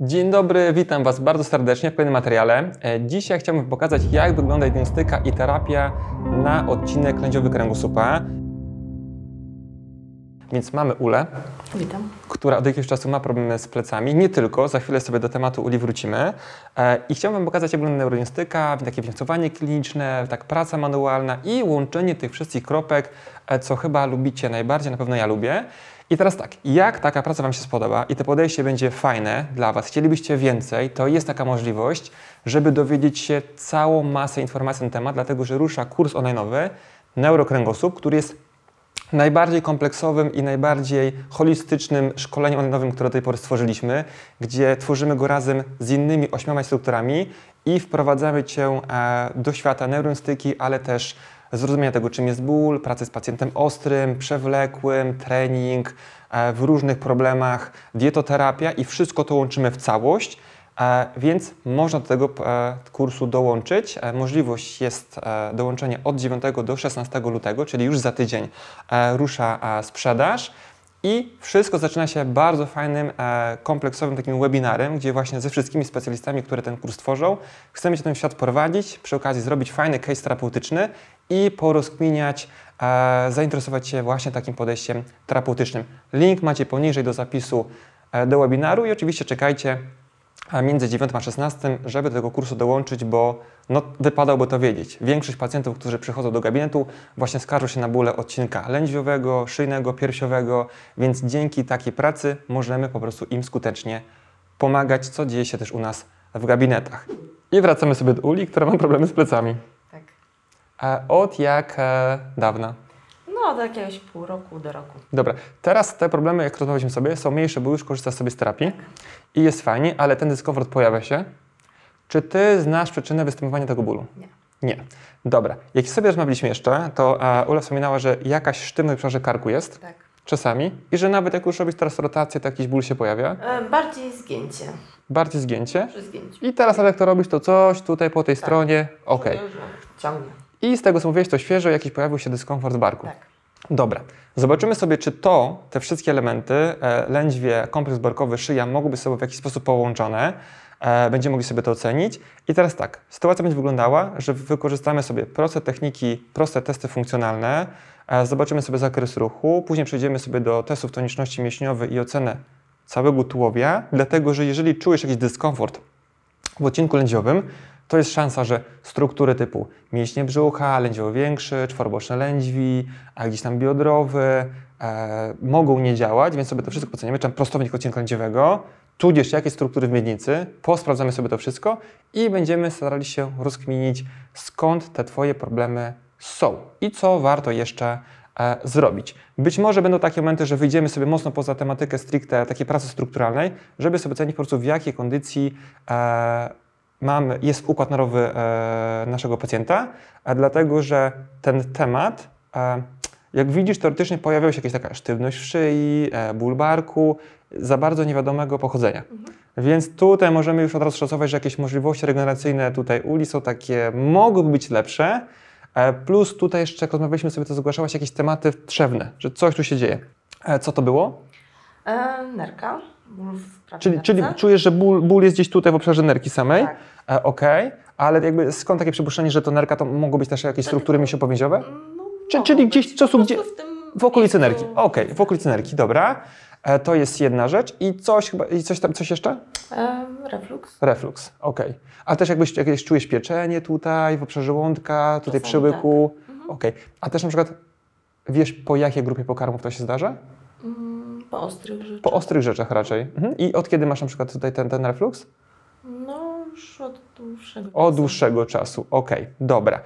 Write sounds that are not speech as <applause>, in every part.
Dzień dobry, witam Was bardzo serdecznie w kolejnym materiale. E, dzisiaj chciałbym pokazać, jak wygląda diagnostyka i terapia na odcinek lędziowy kręgosłupa. Więc mamy Ulę, witam. która od jakiegoś czasu ma problemy z plecami. Nie tylko, za chwilę sobie do tematu Uli wrócimy. E, I chciałbym pokazać, jak wygląda neurodiagnostyka, takie wnioskowanie kliniczne, tak praca manualna i łączenie tych wszystkich kropek, e, co chyba lubicie najbardziej, na pewno ja lubię. I teraz tak, jak taka praca Wam się spodoba i to podejście będzie fajne dla Was, chcielibyście więcej, to jest taka możliwość, żeby dowiedzieć się całą masę informacji na temat, dlatego że rusza kurs online'owy Neurokręgosłup, który jest najbardziej kompleksowym i najbardziej holistycznym szkoleniem online'owym, które do tej pory stworzyliśmy, gdzie tworzymy go razem z innymi ośmioma instruktorami i wprowadzamy Cię e, do świata neurostyki, ale też zrozumienia tego, czym jest ból, pracy z pacjentem ostrym, przewlekłym, trening, e, w różnych problemach, dietoterapia i wszystko to łączymy w całość. E, więc można do tego e, kursu dołączyć. Możliwość jest dołączenia od 9 do 16 lutego, czyli już za tydzień rusza sprzedaż. I wszystko zaczyna się bardzo fajnym, e, kompleksowym takim webinarem, gdzie właśnie ze wszystkimi specjalistami, które ten kurs tworzą, chcemy Cię ten świat prowadzić, przy okazji zrobić fajny case terapeutyczny i porozkminiać, e, zainteresować się właśnie takim podejściem terapeutycznym. Link macie poniżej do zapisu e, do webinaru i oczywiście czekajcie między 9 a 16, żeby do tego kursu dołączyć, bo no wypadałoby to wiedzieć. Większość pacjentów, którzy przychodzą do gabinetu, właśnie skarżą się na bóle odcinka lędźwiowego, szyjnego, piersiowego, więc dzięki takiej pracy możemy po prostu im skutecznie pomagać, co dzieje się też u nas w gabinetach. I wracamy sobie do Uli, która ma problemy z plecami. Tak. E, od jak e, dawna? No, od jakiegoś pół roku do roku. Dobra, teraz te problemy, jak rozmawialiśmy sobie, są mniejsze, bo już korzysta sobie z terapii tak. i jest fajnie, ale ten dyskomfort pojawia się czy ty znasz przyczynę występowania tego bólu? Nie. Nie. Dobra. Jak sobie rozmawialiśmy jeszcze, to e, Ula wspominała, że jakaś sztywność w obszarze karku jest. Tak. Czasami. I że nawet jak już robisz teraz rotację, to jakiś ból się pojawia. E, bardziej zgięcie. Bardziej zgięcie. I teraz nawet jak to robisz, to coś tutaj po tej tak. stronie. Ok. Ciągnie. I z tego co mówiłeś, to świeżo jakiś pojawił się dyskomfort z barku. Tak. Dobra, zobaczymy sobie, czy to, te wszystkie elementy, e, lędźwie, kompleks barkowy, szyja, mogłyby sobie w jakiś sposób połączone. E, będziemy mogli sobie to ocenić. I teraz tak, sytuacja będzie wyglądała, że wykorzystamy sobie proste techniki, proste testy funkcjonalne, e, zobaczymy sobie zakres ruchu, później przejdziemy sobie do testów toniczności mięśniowej i ocenę całego tułowia, dlatego że jeżeli czujesz jakiś dyskomfort w odcinku lędziowym, to jest szansa, że struktury typu mięśnie brzucha, lędziowy większy, czworoboczne lędźwi, a gdzieś tam biodrowy e, mogą nie działać, więc sobie to wszystko oceniamy, czy tam prostownik odcinka lędziowego, tudzież jakie struktury w miednicy, posprawdzamy sobie to wszystko i będziemy starali się rozkminić, skąd te Twoje problemy są i co warto jeszcze e, zrobić. Być może będą takie momenty, że wyjdziemy sobie mocno poza tematykę stricte takiej pracy strukturalnej, żeby sobie ocenić po prostu w jakiej kondycji e, mamy, jest układ nerwowy e, naszego pacjenta, a e, dlatego, że ten temat e, jak widzisz, teoretycznie pojawia się jakaś taka sztywność w szyi, e, ból barku, za bardzo niewiadomego pochodzenia. Mhm. Więc tutaj możemy już od razu szacować, że jakieś możliwości regeneracyjne tutaj uli są takie, mogłyby być lepsze. E, plus tutaj jeszcze, jak rozmawialiśmy sobie, to zgłaszałaś jakieś tematy trzewne, że coś tu się dzieje. E, co to było? E, nerka. Ból w czyli, nerce. czyli czujesz, że ból, ból jest gdzieś tutaj w obszarze nerki samej? Tak. E, Okej, okay. ale jakby skąd takie przypuszczenie, że to nerka to mogą być też jakieś tak, struktury mięsiopowięziowe? No, no czyli, czyli gdzieś co, gdzie, w, tym w okolicy nerki. Okej, okay, w okolicy nerki, dobra. E, to jest jedna rzecz i coś, chyba, i coś tam, coś jeszcze? E, reflux. Reflux, okej. Okay. A też jakbyś, jakbyś czujesz pieczenie tutaj, w obszarze żołądka, tutaj przy łyku? Tak. Mhm. Okej. Okay. A też na przykład wiesz po jakiej grupie pokarmów to się zdarza? Mm, po ostrych rzeczach. Po ostrych rzeczach raczej. Mhm. I od kiedy masz na przykład tutaj ten, ten reflux? No już od dłuższego Od dłuższego czasu, okej, okay. dobra.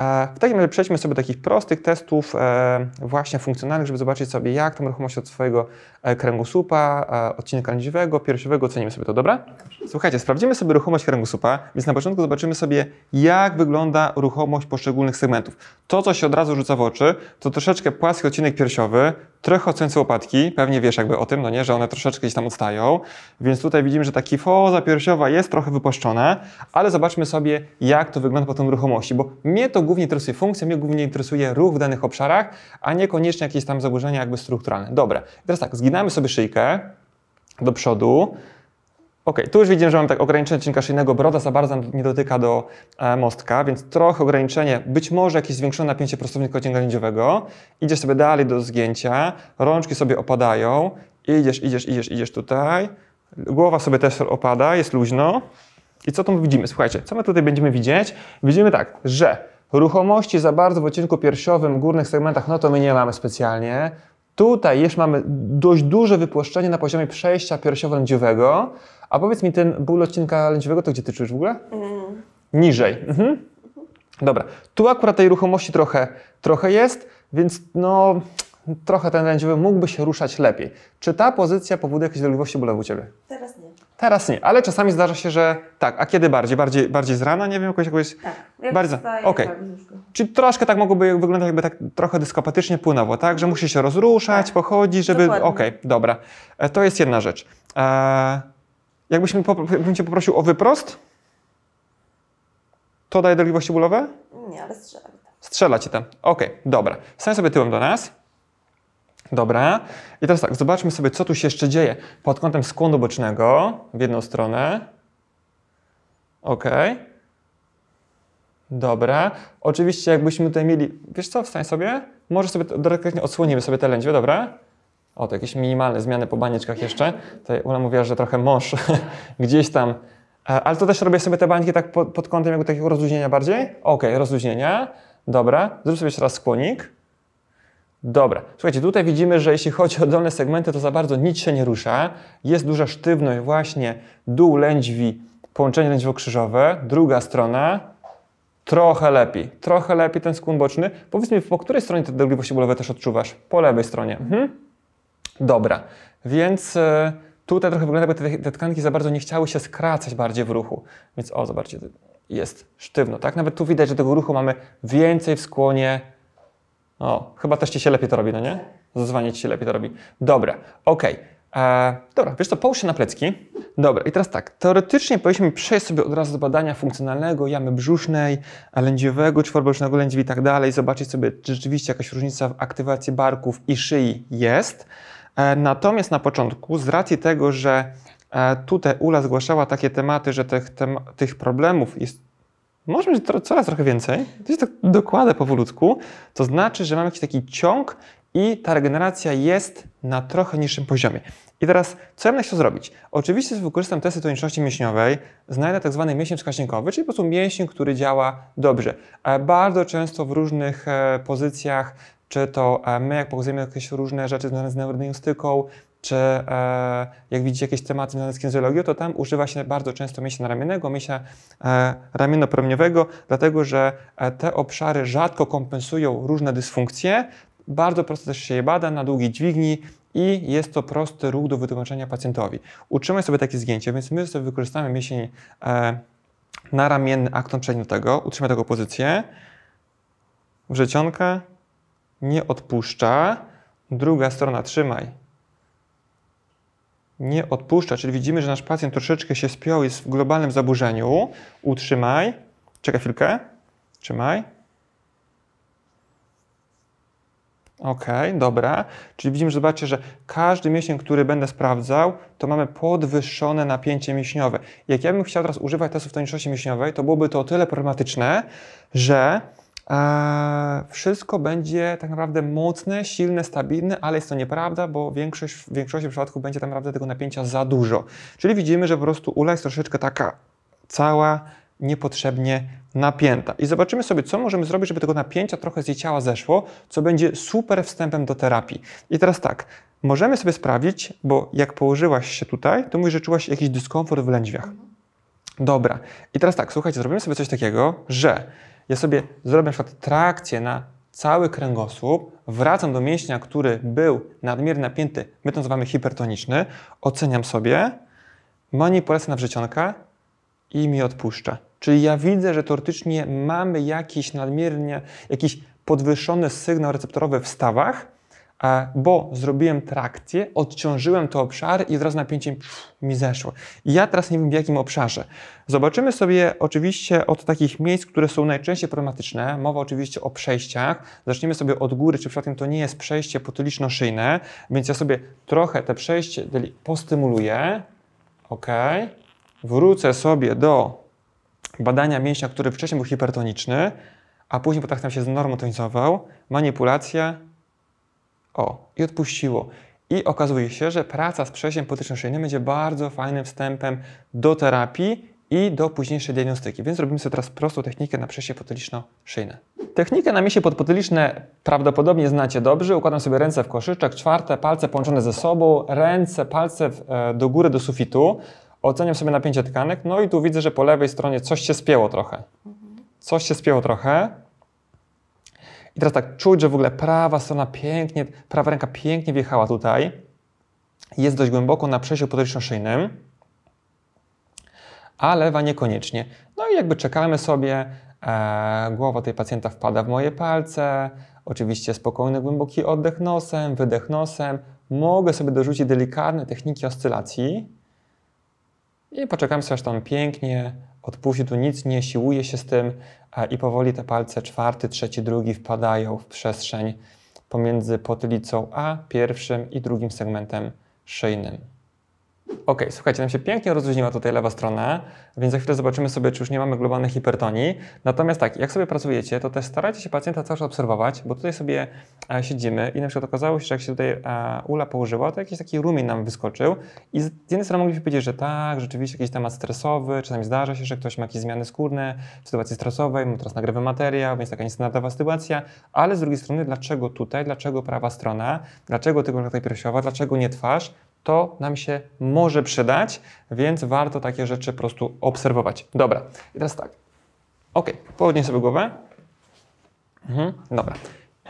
E, w takim razie przejdźmy sobie do takich prostych testów e, właśnie funkcjonalnych, żeby zobaczyć sobie, jak ta ruchomość od swojego E, kręgosłupa, e, odcinka lędźwiowego, piersiowego, ocenimy sobie to, dobra? Słuchajcie, sprawdzimy sobie ruchomość kręgosłupa, więc na początku zobaczymy sobie, jak wygląda ruchomość poszczególnych segmentów. To, co się od razu rzuca w oczy, to troszeczkę płaski odcinek piersiowy, trochę odcięcie łopatki, pewnie wiesz jakby o tym, no nie, że one troszeczkę gdzieś tam odstają, więc tutaj widzimy, że ta kifoza piersiowa jest trochę wypłaszczona, ale zobaczmy sobie, jak to wygląda po tym ruchomości, bo mnie to głównie interesuje funkcja, mnie głównie interesuje ruch w danych obszarach, a niekoniecznie jakieś tam zaburzenia jakby strukturalne. Dobra, teraz tak, zginę Zginamy sobie szyjkę do przodu. Ok, tu już widzimy, że mam tak ograniczenie odcinka szyjnego, broda za bardzo nie dotyka do e, mostka, więc trochę ograniczenie, być może jakieś zwiększone napięcie prostownika odcinka lędziowego. Idziesz sobie dalej do zgięcia, rączki sobie opadają, idziesz, idziesz, idziesz, idziesz tutaj, głowa sobie też opada, jest luźno. I co tu widzimy? Słuchajcie, co my tutaj będziemy widzieć? Widzimy tak, że Ruchomości za bardzo w odcinku piersiowym, górnych segmentach, no to my nie mamy specjalnie. Tutaj już mamy dość duże wypłaszczenie na poziomie przejścia piersiowo-lędziowego. A powiedz mi, ten ból odcinka lędziowego to gdzie ty czujesz w ogóle? Mm. Niżej. Mhm. Dobra. Tu akurat tej ruchomości trochę, trochę jest, więc no trochę ten lędziowy mógłby się ruszać lepiej. Czy ta pozycja powoduje jakieś dolegliwości bólowe u Ciebie? Teraz nie. Teraz nie, ale czasami zdarza się, że tak. A kiedy bardziej? Bardziej, bardziej z rana? Nie wiem, jakoś... jakoś... Tak, jak bardzo. Okej. Okay. Tak, Czyli troszkę tak mogłoby wyglądać jakby tak trochę dyskopatycznie płynowo, tak? Że musi się rozruszać, tak. pochodzić, żeby... Okej, okay, dobra. E, to jest jedna rzecz. Eee, jakbyś mi Cię poprosił o wyprost, to daje dolegliwości bólowe? Nie, ale strzela. Strzela Ci tam. Okej, okay, dobra. Stań sobie tyłem do nas. Dobra. I teraz tak, zobaczmy sobie, co tu się jeszcze dzieje pod kątem skłonu bocznego w jedną stronę. OK. Dobra. Oczywiście jakbyśmy tutaj mieli... Wiesz co, wstań sobie. Może sobie delikatnie odsłonimy sobie te lędźwie, dobra? O, to jakieś minimalne zmiany po banieczkach jeszcze. Tutaj Ula mówiła, że trochę mąż <laughs> gdzieś tam... E, ale to też robię sobie te bańki tak pod, pod kątem jakby takiego rozluźnienia bardziej. OK, rozluźnienia. Dobra. Zrób sobie jeszcze raz skłonik. Dobra, słuchajcie, tutaj widzimy, że jeśli chodzi o dolne segmenty, to za bardzo nic się nie rusza. Jest duża sztywność właśnie dół lędźwi, połączenie lędźwo-krzyżowe, druga strona, trochę lepiej, trochę lepiej ten skłon boczny. Powiedz mi, po której stronie te dolegliwości bólowe też odczuwasz? Po lewej stronie. Mhm. Dobra, więc e, tutaj trochę wygląda, jakby te, te, tkanki za bardzo nie chciały się skracać bardziej w ruchu. Więc o, zobaczcie, jest sztywno, tak? Nawet tu widać, że tego ruchu mamy więcej w skłonie o, chyba też ci się lepiej to robi, no nie? Zadzwanie ci się lepiej to robi. Dobra, okej. Okay. E, dobra, wiesz co, połóż się na plecki. Dobra, i teraz tak. Teoretycznie powinniśmy przejść sobie od razu do badania funkcjonalnego, jamy brzusznej, e, lędziowego, czworobocznego lędźwi i tak dalej, zobaczyć sobie, czy rzeczywiście jakaś różnica w aktywacji barków i szyi jest. E, natomiast na początku, z racji tego, że e, tutaj Ula zgłaszała takie tematy, że tych, tem tych problemów jest może być coraz trochę więcej, to się tak dokłada powolutku, to znaczy, że mamy jakiś taki ciąg i ta regeneracja jest na trochę niższym poziomie. I teraz, co ja będę chciał zrobić? Oczywiście wykorzystam testy toniczności mięśniowej, znajdę tak zwany mięsień wskaźnikowy, czyli po prostu mięsień, który działa dobrze. E, bardzo często w różnych e, pozycjach czy to e, my, jak pokazujemy jakieś różne rzeczy związane z neurodynastyką, czy e, jak widzicie jakieś tematy związane z kinezjologią, to tam używa się bardzo często mięśnia ramiennego, mięśnia e, ramienno-promieniowego, dlatego że e, te obszary rzadko kompensują różne dysfunkcje. Bardzo prosto też się je bada na długiej dźwigni i jest to prosty ruch do wytłumaczenia pacjentowi. Utrzymaj sobie takie zdjęcie, więc my sobie wykorzystamy mięsień e, ramienny akton przedniotego, utrzymaj taką pozycję, wrzecionka, nie odpuszcza, druga strona trzymaj, nie odpuszcza, czyli widzimy, że nasz pacjent troszeczkę się spiął, jest w globalnym zaburzeniu. Utrzymaj, czekaj chwilkę, trzymaj. Ok, dobra. Czyli widzimy, że zobaczcie, że każdy mięsień, który będę sprawdzał, to mamy podwyższone napięcie mięśniowe. Jak ja bym chciał teraz używać testów toniczności mięśniowej, to byłoby to o tyle problematyczne, że E, wszystko będzie tak naprawdę mocne, silne, stabilne, ale jest to nieprawda, bo większość, w większości przypadków będzie tam naprawdę tego napięcia za dużo. Czyli widzimy, że po prostu ula jest troszeczkę taka cała, niepotrzebnie napięta. I zobaczymy sobie, co możemy zrobić, żeby tego napięcia trochę z jej ciała zeszło, co będzie super wstępem do terapii. I teraz tak, możemy sobie sprawdzić, bo jak położyłaś się tutaj, to mówisz, że czułaś jakiś dyskomfort w lędźwiach. Mhm. Dobra. I teraz tak, słuchajcie, zrobimy sobie coś takiego, że ja sobie zrobię na przykład trakcję na cały kręgosłup, wracam do mięśnia, który był nadmiernie napięty, my to nazywamy hipertoniczny, oceniam sobie, manipulacja na wrzecionka i mi odpuszcza. Czyli ja widzę, że teoretycznie mamy jakiś nadmiernie, jakiś podwyższony sygnał receptorowy w stawach, bo zrobiłem trakcję, odciążyłem te obszary i zaraz napięcie mi zeszło. I ja teraz nie wiem w jakim obszarze. Zobaczymy sobie oczywiście od takich miejsc, które są najczęściej problematyczne. Mowa oczywiście o przejściach. Zaczniemy sobie od góry, czy przypadkiem to nie jest przejście potyliczno-szyjne, więc ja sobie trochę te przejście postymuluję. Ok. Wrócę sobie do badania mięśnia, który wcześniej był hipertoniczny, a później, potem się znormotonizował, manipulacja, o, i odpuściło. I okazuje się, że praca z przejściem potyczno-szyjnym będzie bardzo fajnym wstępem do terapii i do późniejszej diagnostyki. Więc robimy sobie teraz prostą technikę na przejście potyliczno-szyjne. Technikę na mięsie podpotyliczne prawdopodobnie znacie dobrze. Układam sobie ręce w koszyczek, czwarte palce połączone ze sobą, ręce, palce e, do góry, do sufitu. Oceniam sobie napięcie tkanek, no i tu widzę, że po lewej stronie coś się spięło trochę. Mhm. Coś się spięło trochę. I teraz tak, czuć, że w ogóle prawa strona pięknie, prawa ręka pięknie wjechała tutaj. Jest dość głęboko na przejściu podręczno-szyjnym, a lewa niekoniecznie. No i jakby czekamy sobie, e, głowa tej pacjenta wpada w moje palce, oczywiście spokojny, głęboki oddech nosem, wydech nosem. Mogę sobie dorzucić delikatne techniki oscylacji i poczekam, sobie, aż tam pięknie od tu nic nie siłuje się z tym i powoli te palce czwarty, trzeci, drugi wpadają w przestrzeń pomiędzy potylicą a pierwszym i drugim segmentem szyjnym. Ok, słuchajcie, nam się pięknie rozluźniła tutaj lewa strona, więc za chwilę zobaczymy sobie, czy już nie mamy globalnej hipertonii. Natomiast tak, jak sobie pracujecie, to też starajcie się pacjenta cały czas obserwować, bo tutaj sobie e, siedzimy i na przykład okazało się, że jak się tutaj e, ula położyła, to jakiś taki rumień nam wyskoczył i z, z jednej strony mogliśmy powiedzieć, że tak, rzeczywiście jakiś temat stresowy, czasami zdarza się, że ktoś ma jakieś zmiany skórne w sytuacji stresowej, mu no teraz nagrywamy materiał, więc taka niestandardowa sytuacja, ale z drugiej strony dlaczego tutaj, dlaczego prawa strona, dlaczego tylko tutaj piersiowa, dlaczego nie twarz, to nam się może przydać, więc warto takie rzeczy po prostu obserwować. Dobra, i teraz tak. Ok, podnię sobie głowę. Mhm, dobra,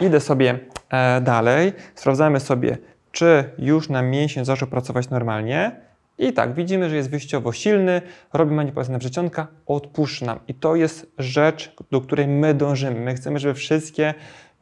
idę sobie e, dalej. Sprawdzamy sobie, czy już na mięsień zaczął pracować normalnie. I tak, widzimy, że jest wyjściowo silny, robi manipulację na wrzecionka, odpuszcza nam. I to jest rzecz, do której my dążymy. My chcemy, żeby wszystkie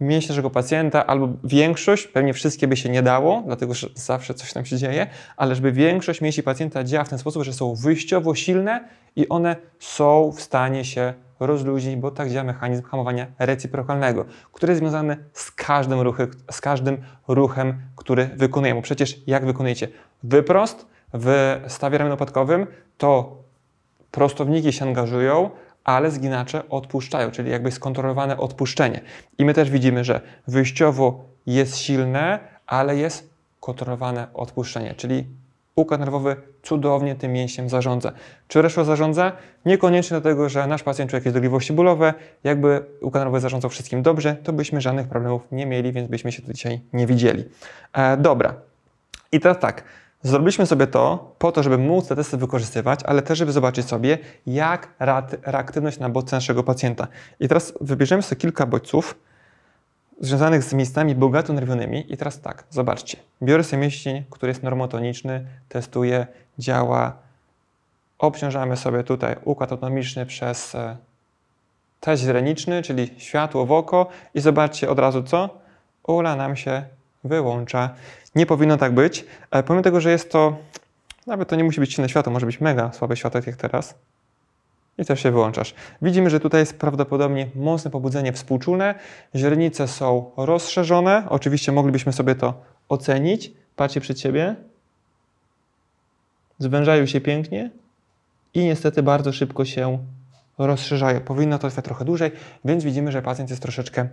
mieć naszego pacjenta, albo większość, pewnie wszystkie by się nie dało, dlatego że zawsze coś tam się dzieje, ale żeby większość mięśni pacjenta działa w ten sposób, że są wyjściowo silne i one są w stanie się rozluźnić, bo tak działa mechanizm hamowania recyprokalnego, który jest związany z każdym, ruchem, z każdym ruchem, który wykonujemy. przecież jak wykonujecie wyprost w stawie ramionopatkowym, to prostowniki się angażują, ale zginacze odpuszczają, czyli jakby skontrolowane odpuszczenie. I my też widzimy, że wyjściowo jest silne, ale jest kontrolowane odpuszczenie, czyli układ nerwowy cudownie tym mięśniem zarządza. Czy reszta zarządza? Niekoniecznie dlatego, że nasz pacjent czuje jakieś dolegliwości bólowe. Jakby układ nerwowy zarządzał wszystkim dobrze, to byśmy żadnych problemów nie mieli, więc byśmy się tu dzisiaj nie widzieli. E, dobra. I teraz tak. Zrobiliśmy sobie to po to, żeby móc te testy wykorzystywać, ale też, żeby zobaczyć sobie, jak reaktywność na bodźce naszego pacjenta. I teraz wybierzemy sobie kilka bodźców związanych z miejscami bogato nerwionymi. I teraz tak, zobaczcie. Biorę sobie mięsień, który jest normotoniczny, testuję, działa. Obciążamy sobie tutaj układ autonomiczny przez e, test reniczny, czyli światło w oko i zobaczcie od razu co? Ula nam się wyłącza. Nie powinno tak być. E, pomimo tego, że jest to, nawet to nie musi być silne światło, może być mega słabe światło, tak jak teraz. I też się wyłączasz. Widzimy, że tutaj jest prawdopodobnie mocne pobudzenie współczulne. Źrenice są rozszerzone. Oczywiście moglibyśmy sobie to ocenić. Patrzcie przed siebie. Zwężają się pięknie i niestety bardzo szybko się rozszerzają. Powinno to trwać trochę dłużej, więc widzimy, że pacjent jest troszeczkę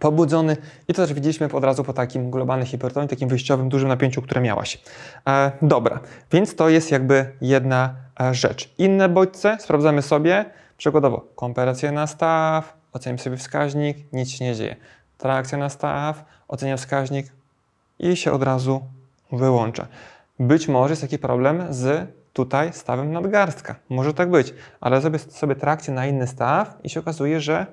pobudzony i to też widzieliśmy od razu po takim globalnym hipertonie, takim wyjściowym dużym napięciu, które miałaś. E, dobra, więc to jest jakby jedna e, rzecz. Inne bodźce sprawdzamy sobie, przykładowo kompresję na staw, oceniam sobie wskaźnik, nic się nie dzieje. Trakcja na staw, oceniam wskaźnik i się od razu wyłącza. Być może jest taki problem z tutaj stawem nadgarstka. Może tak być, ale zrobię sobie trakcję na inny staw i się okazuje, że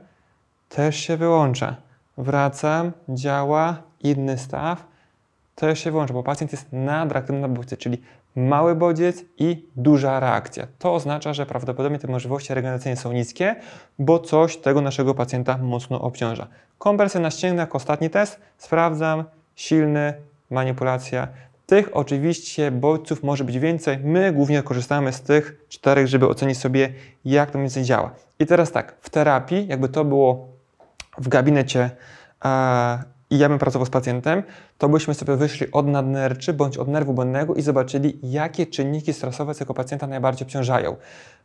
też się wyłącza wracam, działa, inny staw, to się włączy, bo pacjent jest nadreaktywny na bodźce, czyli mały bodziec i duża reakcja. To oznacza, że prawdopodobnie te możliwości regeneracyjne są niskie, bo coś tego naszego pacjenta mocno obciąża. Kompresję na ścięgna jako ostatni test, sprawdzam, silny, manipulacja. Tych oczywiście bodźców może być więcej. My głównie korzystamy z tych czterech, żeby ocenić sobie, jak to mniej więcej działa. I teraz tak, w terapii, jakby to było w gabinecie e, i ja bym pracował z pacjentem, to byśmy sobie wyszli od nadnerczy bądź od nerwu błędnego i zobaczyli, jakie czynniki stresowe tego pacjenta najbardziej obciążają.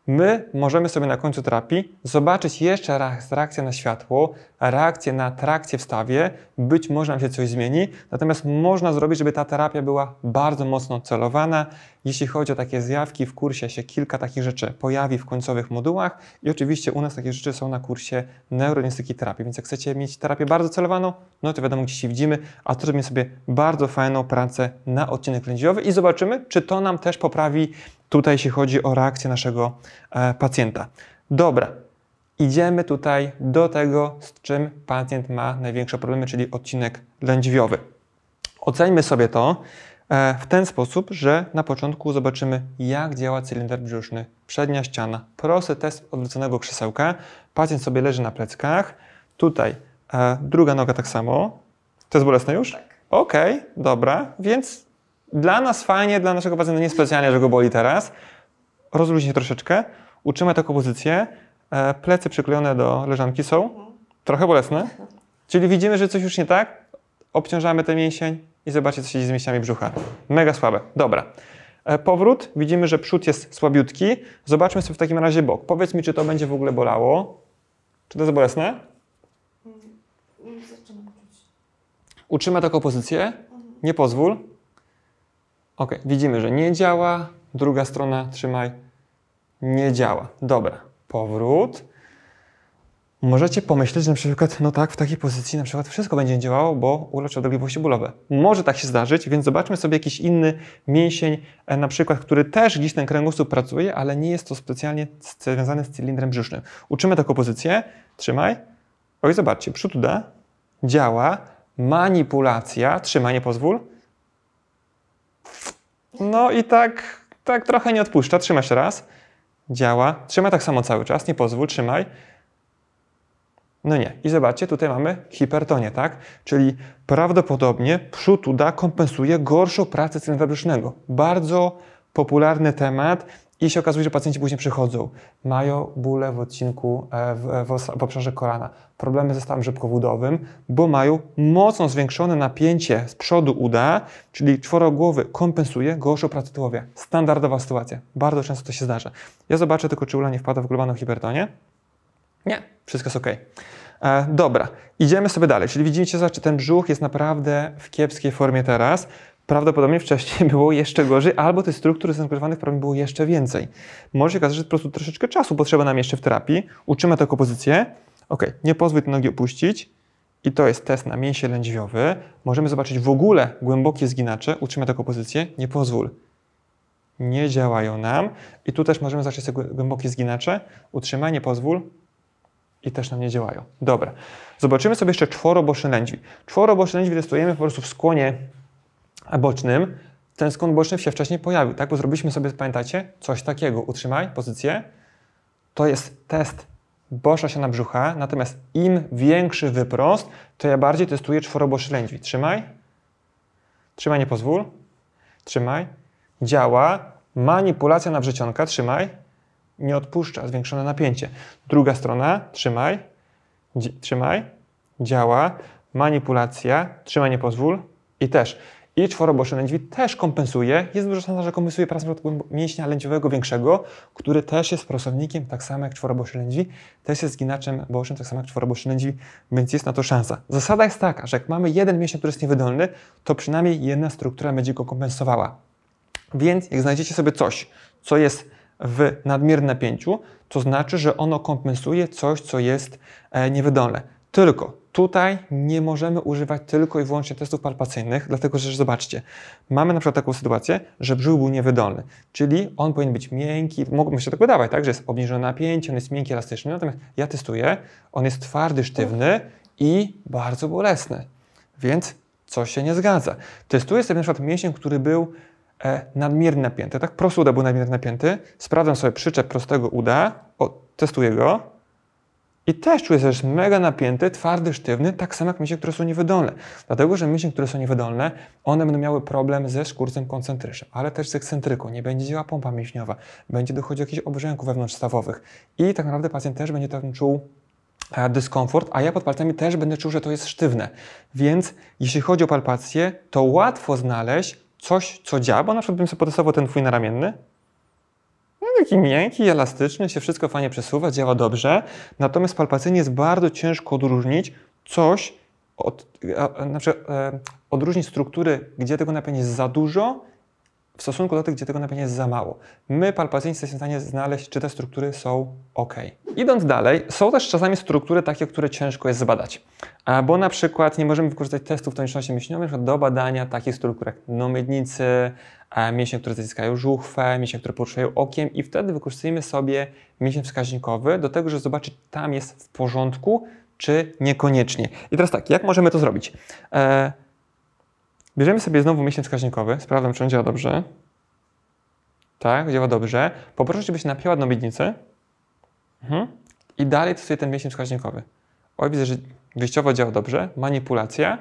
My możemy sobie na końcu terapii zobaczyć jeszcze raz reakcję na światło, reakcję na trakcję w stawie, być może nam się coś zmieni, natomiast można zrobić, żeby ta terapia była bardzo mocno celowana. Jeśli chodzi o takie zjawki, w kursie się kilka takich rzeczy pojawi w końcowych modułach i oczywiście u nas takie rzeczy są na kursie neurolinstyki terapii, więc jak chcecie mieć terapię bardzo celowaną, no to wiadomo, gdzie się widzimy, a to robimy sobie bardzo fajną pracę na odcinek lędziowy i zobaczymy, czy to nam też poprawi Tutaj się chodzi o reakcję naszego e, pacjenta. Dobra, idziemy tutaj do tego, z czym pacjent ma największe problemy, czyli odcinek lędźwiowy. Oceńmy sobie to e, w ten sposób, że na początku zobaczymy, jak działa cylinder brzuszny, przednia ściana. Prosty test odwróconego krzesełka. Pacjent sobie leży na pleckach. Tutaj e, druga noga tak samo. To jest bolesne już? Tak. Okej, okay, dobra, więc dla nas fajnie, dla naszego pacjenta niespecjalnie, że go boli teraz. Rozluźnij się troszeczkę, utrzymaj taką pozycję, e, plecy przyklejone do leżanki są, trochę bolesne, czyli widzimy, że coś już nie tak, obciążamy ten mięsień i zobaczcie, co się dzieje z mięśniami brzucha. Mega słabe. Dobra. E, powrót, widzimy, że przód jest słabiutki. Zobaczmy sobie w takim razie bok. Powiedz mi, czy to będzie w ogóle bolało? Czy to jest bolesne? Mm, mm, Uczymy taką pozycję, nie pozwól. Ok, widzimy, że nie działa. Druga strona, trzymaj, nie działa. Dobra, powrót. Możecie pomyśleć, że na przykład, no tak, w takiej pozycji na przykład wszystko będzie działało, bo uleczy odlegliwości bólowe. Może tak się zdarzyć, więc zobaczmy sobie jakiś inny mięsień, e, na przykład, który też gdzieś ten kręgosłup pracuje, ale nie jest to specjalnie związane z cylindrem brzusznym. Uczymy taką pozycję, trzymaj. Oj, zobaczcie, przód uda, działa, manipulacja, trzymaj, nie pozwól, no i tak, tak trochę nie odpuszcza. się raz, działa, trzyma tak samo cały czas, nie pozwól, trzymaj. No nie. I zobaczcie, tutaj mamy hipertonię, tak? Czyli prawdopodobnie przód uda kompensuje gorszą pracę cylindra Bardzo popularny temat. I się okazuje, że pacjenci później przychodzą, mają bóle w odcinku, e, w, e, w, w obszarze kolana, problemy ze stawem żebkowodowym, bo mają mocno zwiększone napięcie z przodu uda, czyli czworogłowy kompensuje gorszą pracę tułowia. Standardowa sytuacja. Bardzo często to się zdarza. Ja zobaczę tylko, czy ula nie wpada w globalną hipertonię. Nie, wszystko jest ok. E, dobra, idziemy sobie dalej. Czyli widzicie, że ten brzuch jest naprawdę w kiepskiej formie teraz prawdopodobnie wcześniej <laughs> było jeszcze gorzej, albo tych struktur zaangażowanych problem było jeszcze więcej. Może się okazać, że po prostu troszeczkę czasu potrzeba nam jeszcze w terapii, uczymy taką pozycję, ok, nie pozwól tej nogi opuścić, i to jest test na mięsie lędźwiowy. Możemy zobaczyć w ogóle głębokie zginacze, utrzymaj taką pozycję, nie pozwól. Nie działają nam. I tu też możemy zobaczyć sobie głębokie zginacze, utrzymaj, nie pozwól, i też nam nie działają. Dobra, zobaczymy sobie jeszcze czworoboszy lędźwi. Czworoboszy lędźwi testujemy po prostu w skłonie bocznym, ten skąd boczny się wcześniej pojawił, tak? Bo zrobiliśmy sobie, pamiętacie, coś takiego. Utrzymaj pozycję. To jest test bosza się na brzucha, natomiast im większy wyprost, to ja bardziej testuję czworoboszy lędźwi. Trzymaj. Trzymaj, nie pozwól. Trzymaj. Działa. Manipulacja na wrzecionka. Trzymaj. Nie odpuszcza. Zwiększone napięcie. Druga strona. Trzymaj. trzymaj. Działa. Manipulacja. Trzymaj, nie pozwól. I też i czworoboczne lędźwi też kompensuje. Jest duża szansa, że kompensuje pracę mięśnia lędźwiowego większego, który też jest prosownikiem, tak samo jak czworoboczne lędźwi, też jest zginaczem bocznym, tak samo jak czworoboczne lędźwi, więc jest na to szansa. Zasada jest taka, że jak mamy jeden mięsień, który jest niewydolny, to przynajmniej jedna struktura będzie go kompensowała. Więc jak znajdziecie sobie coś, co jest w nadmiernym napięciu, to znaczy, że ono kompensuje coś, co jest e, niewydolne. Tylko Tutaj nie możemy używać tylko i wyłącznie testów palpacyjnych, dlatego że zobaczcie, mamy na przykład taką sytuację, że brzuch był niewydolny, czyli on powinien być miękki, mogą się tak wydawać, tak, że jest obniżone napięcie, on jest miękki, elastyczny, natomiast ja testuję, on jest twardy, sztywny i bardzo bolesny, więc coś się nie zgadza. Testuję sobie na przykład mięsień, który był e, nadmiernie napięty, tak, prosty uda był nadmiernie napięty, sprawdzam sobie przyczep prostego uda, o, testuję go, i też czuję, że jest mega napięty, twardy, sztywny, tak samo jak mięśnie, które są niewydolne. Dlatego, że mięśnie, które są niewydolne, one będą miały problem ze szkurcem koncentrycznym, ale też z ekscentryką. Nie będzie działa pompa mięśniowa, będzie do jakichś obrzęków wewnątrzstawowych i tak naprawdę pacjent też będzie tam czuł e, dyskomfort, a ja pod palcami też będę czuł, że to jest sztywne. Więc jeśli chodzi o palpację, to łatwo znaleźć coś, co działa, bo na przykład bym sobie potestował ten twój naramienny, taki miękki, elastyczny, się wszystko fajnie przesuwa, działa dobrze. Natomiast palpacyjnie jest bardzo ciężko odróżnić coś, od, na przykład e, odróżnić struktury, gdzie tego napięcia jest za dużo, w stosunku do tych, gdzie tego napięcia jest za mało. My, palpacyjni, jesteśmy w stanie znaleźć, czy te struktury są ok. Idąc dalej, są też czasami struktury takie, które ciężko jest zbadać. Bo na przykład nie możemy wykorzystać testów toniczności mięśniowej do badania takich struktur jak nomiednicy, E, mięśnie, które zaciskają żuchwę, mięśnie, które poruszają okiem i wtedy wykorzystujemy sobie mięsień wskaźnikowy do tego, żeby zobaczyć, tam jest w porządku, czy niekoniecznie. I teraz tak, jak możemy to zrobić? E, bierzemy sobie znowu mięsień wskaźnikowy, sprawdzam, czy on działa dobrze. Tak, działa dobrze. Poproszę, żebyś napięła dno miednicy. Mhm. I dalej stosuję ten mięsień wskaźnikowy. Oj, widzę, że wyjściowo działa dobrze. Manipulacja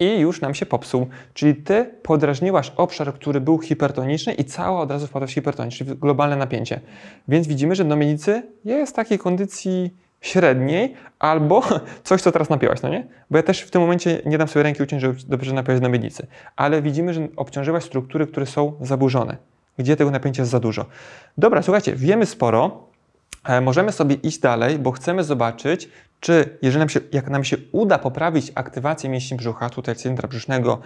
i już nam się popsuł. Czyli ty podrażniłaś obszar, który był hipertoniczny i cała od razu wpadła w hipertoniczny, czyli w globalne napięcie. Więc widzimy, że domenicy jest w takiej kondycji średniej albo <laughs> coś, co teraz napiłaś, no nie? Bo ja też w tym momencie nie dam sobie ręki uciąć, żeby dobrze napiąć na miednicy. Ale widzimy, że obciążyłaś struktury, które są zaburzone, gdzie tego napięcia jest za dużo. Dobra, słuchajcie, wiemy sporo. E, możemy sobie iść dalej, bo chcemy zobaczyć, czy jeżeli nam się, jak nam się uda poprawić aktywację mięśni brzucha, tutaj cylindra brzusznego,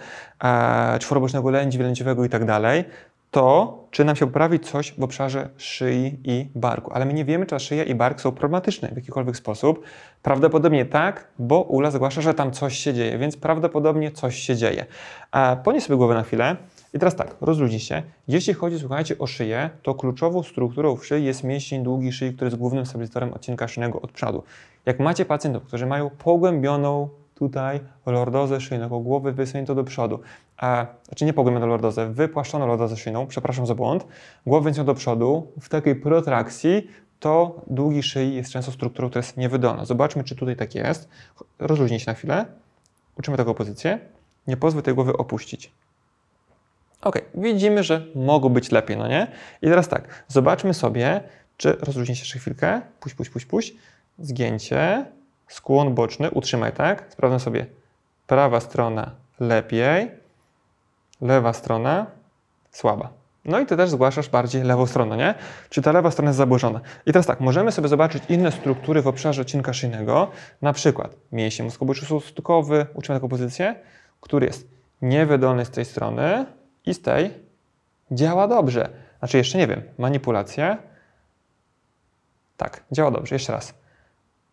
e, czworobocznego lędźwi, lędźwiowego i tak dalej, to czy nam się poprawi coś w obszarze szyi i barku. Ale my nie wiemy, czy szyja i bark są problematyczne w jakikolwiek sposób. Prawdopodobnie tak, bo Ula zgłasza, że tam coś się dzieje, więc prawdopodobnie coś się dzieje. E, ponieś sobie głowę na chwilę. I teraz tak, rozluźnij się. Jeśli chodzi, słuchajcie, o szyję, to kluczową strukturą w szyi jest mięsień długi szyi, który jest głównym stabilizatorem odcinka szyjnego od przodu. Jak macie pacjentów, którzy mają pogłębioną tutaj lordozę szyjną, głowy wysunięto do przodu, a, znaczy nie pogłębioną lordozę, wypłaszczoną lordozę szyjną, przepraszam za błąd, głowę wysunięto do przodu, w takiej protrakcji to długi szyi jest często strukturą, która jest niewydolna. Zobaczmy, czy tutaj tak jest. Rozluźnij się na chwilę, uczymy taką pozycję, nie pozwól tej głowy opuścić. Ok, widzimy, że mogło być lepiej, no nie? I teraz tak, zobaczmy sobie, czy rozluźnię się jeszcze chwilkę. Puść, puść, puść, puść. Zgięcie, skłon boczny, utrzymaj, tak? Sprawdzę sobie. Prawa strona lepiej, lewa strona słaba. No i ty też zgłaszasz bardziej lewą stronę, nie? Czy ta lewa strona jest zaburzona? I teraz tak, możemy sobie zobaczyć inne struktury w obszarze odcinka szyjnego, na przykład mięsień mózgobójczy stukowy, utrzymaj taką pozycję, który jest niewydolny z tej strony, i z tej działa dobrze. Znaczy, jeszcze nie wiem, manipulacja? Tak, działa dobrze. Jeszcze raz.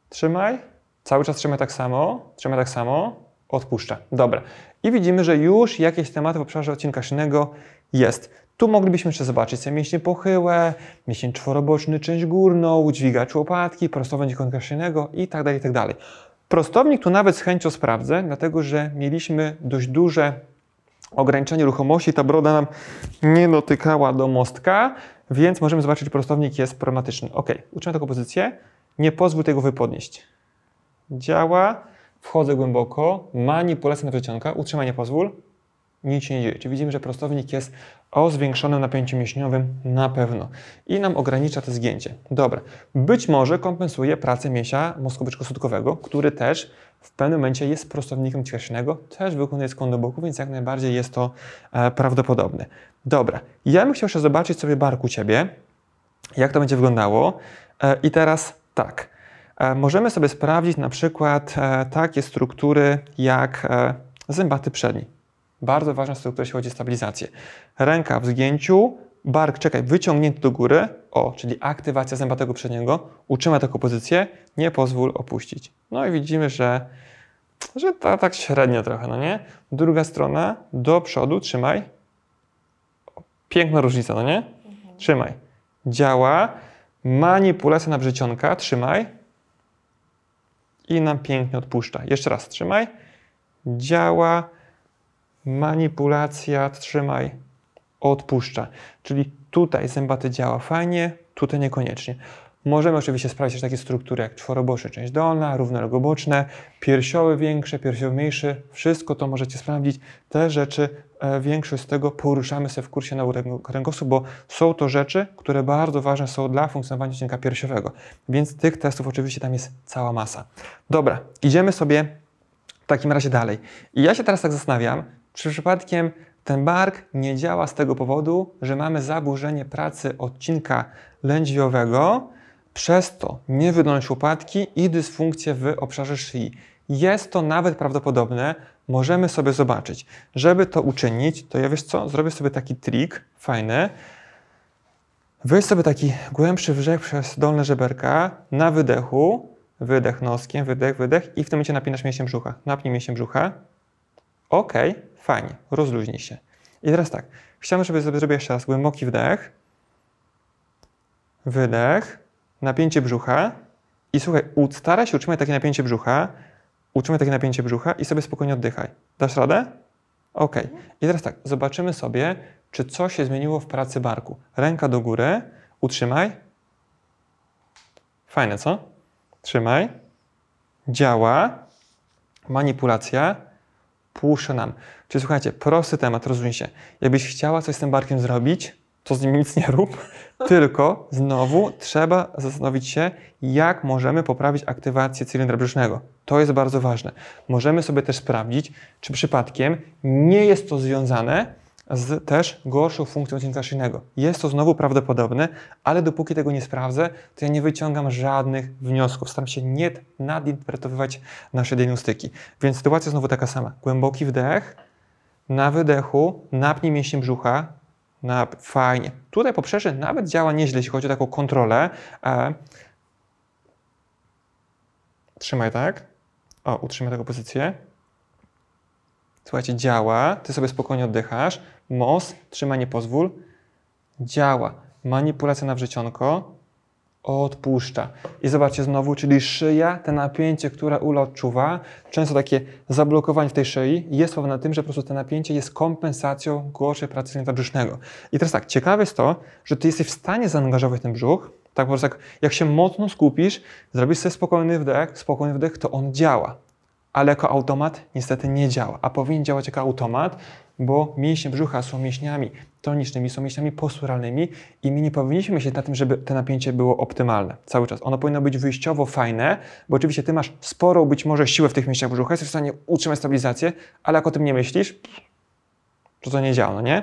Trzymaj, cały czas trzymaj tak samo, trzymaj tak samo, odpuszczę. Dobra. I widzimy, że już jakieś tematy w obszarze odcinka szyjnego jest. Tu moglibyśmy jeszcze zobaczyć sobie mięśnie pochyłe, mięsień czworoboczny, część górną, dźwigacz łopatki, prostownik kątka szyjnego i tak dalej, i tak dalej. Prostownik tu nawet z chęcią sprawdzę, dlatego że mieliśmy dość duże ograniczenie ruchomości, ta broda nam nie dotykała do mostka, więc możemy zobaczyć, że prostownik jest problematyczny. Ok, uczymy taką pozycję, nie pozwól tego wypodnieść. Działa, wchodzę głęboko, manipulacja na wyciąga, utrzymanie pozwól, nic się nie dzieje. Czyli widzimy, że prostownik jest o zwiększonym napięciu mięśniowym na pewno i nam ogranicza to zgięcie. Dobra, być może kompensuje pracę mięśnia moskobyczko-sutkowego, który też w pewnym momencie jest prostownikiem ćwierćnego, też wykonuje skłon do boku, więc jak najbardziej jest to e, prawdopodobne. Dobra, ja bym chciał jeszcze zobaczyć sobie bark u Ciebie, jak to będzie wyglądało. E, I teraz tak, e, możemy sobie sprawdzić na przykład e, takie struktury jak e, zębaty przedni. Bardzo ważna struktura, jeśli chodzi o stabilizację. Ręka w zgięciu, bark, czekaj, wyciągnięty do góry, o, czyli aktywacja zębatego przedniego, utrzymaj taką pozycję, nie pozwól opuścić. No i widzimy, że, że ta, tak średnio trochę, no nie? Druga strona, do przodu, trzymaj. Piękna różnica, no nie? Mhm. Trzymaj. Działa. Manipulacja na brzecionka, trzymaj. I nam pięknie odpuszcza. Jeszcze raz, trzymaj. Działa. Manipulacja, trzymaj odpuszcza. Czyli tutaj zębaty działa fajnie, tutaj niekoniecznie. Możemy oczywiście sprawdzić takie struktury jak czworoboczny, część dolna, równolegoboczne, piersioły większe, piersioły mniejsze. Wszystko to możecie sprawdzić. Te rzeczy, e, większość z tego poruszamy sobie w kursie na kręgosłup, bo są to rzeczy, które bardzo ważne są dla funkcjonowania cienka piersiowego. Więc tych testów oczywiście tam jest cała masa. Dobra, idziemy sobie w takim razie dalej. I ja się teraz tak zastanawiam, czy przypadkiem ten bark nie działa z tego powodu, że mamy zaburzenie pracy odcinka lędźwiowego, przez to nie niewydolność łopatki i dysfunkcję w obszarze szyi. Jest to nawet prawdopodobne, możemy sobie zobaczyć. Żeby to uczynić, to ja wiesz co, zrobię sobie taki trik fajny. Weź sobie taki głębszy wrzech przez dolne żeberka na wydechu, wydech noskiem, wydech, wydech i w tym momencie napinasz mięsień brzucha. Napnij mięsień brzucha. Okej. Okay. Fajnie, rozluźnij się. I teraz tak, chciałbym, żeby zrobił jeszcze raz głęboki wdech, wydech, napięcie brzucha i słuchaj, staraj się utrzymać takie napięcie brzucha, utrzymaj takie napięcie brzucha i sobie spokojnie oddychaj. Dasz radę? Ok. I teraz tak, zobaczymy sobie, czy coś się zmieniło w pracy barku. Ręka do góry, utrzymaj. Fajne, co? Trzymaj. Działa. Manipulacja puszczę nam. Czyli słuchajcie, prosty temat, się. Jakbyś chciała coś z tym barkiem zrobić, to z nim nic nie rób, <laughs> tylko znowu trzeba zastanowić się, jak możemy poprawić aktywację cylindra brzusznego. To jest bardzo ważne. Możemy sobie też sprawdzić, czy przypadkiem nie jest to związane z też gorszą funkcją odcinka szyjnego. Jest to znowu prawdopodobne, ale dopóki tego nie sprawdzę, to ja nie wyciągam żadnych wniosków. Staram się nie nadinterpretowywać naszej diagnostyki. Więc sytuacja znowu taka sama. Głęboki wdech, na wydechu napnij mięśnie brzucha, na, fajnie. Tutaj poprzeże nawet działa nieźle, jeśli chodzi o taką kontrolę. E... Trzymaj tak. O, utrzymaj taką pozycję. Słuchajcie, działa, ty sobie spokojnie oddychasz. MOS, trzymaj, nie pozwól. Działa. Manipulacja na wrzecionko. Odpuszcza. I zobaczcie znowu, czyli szyja, te napięcie, które Ula odczuwa, często takie zablokowanie w tej szyi jest na tym, że po prostu to napięcie jest kompensacją gorszej pracy klienta brzusznego. I teraz tak, ciekawe jest to, że ty jesteś w stanie zaangażować ten brzuch, tak po prostu jak, jak się mocno skupisz, zrobisz sobie spokojny wdech, spokojny wdech, to on działa ale jako automat niestety nie działa, a powinien działać jako automat, bo mięśnie brzucha są mięśniami tonicznymi, są mięśniami posturalnymi i my nie powinniśmy myśleć na tym, żeby to napięcie było optymalne cały czas. Ono powinno być wyjściowo fajne, bo oczywiście ty masz sporo być może siły w tych mięśniach brzucha, jesteś w stanie utrzymać stabilizację, ale jak o tym nie myślisz, to to nie działa, no nie?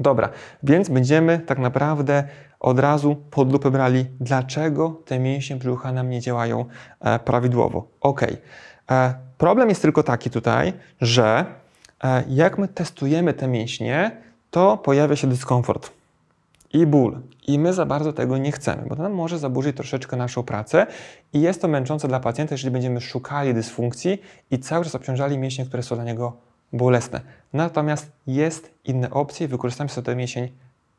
Dobra, więc będziemy tak naprawdę od razu pod lupę brali, dlaczego te mięśnie brzucha nam nie działają e, prawidłowo. Okej. Okay. E, problem jest tylko taki tutaj, że e, jak my testujemy te mięśnie, to pojawia się dyskomfort i ból. I my za bardzo tego nie chcemy, bo to nam może zaburzyć troszeczkę naszą pracę i jest to męczące dla pacjenta, jeżeli będziemy szukali dysfunkcji i cały czas obciążali mięśnie, które są dla niego bolesne. Natomiast jest inne opcje i wykorzystamy sobie ten mięsień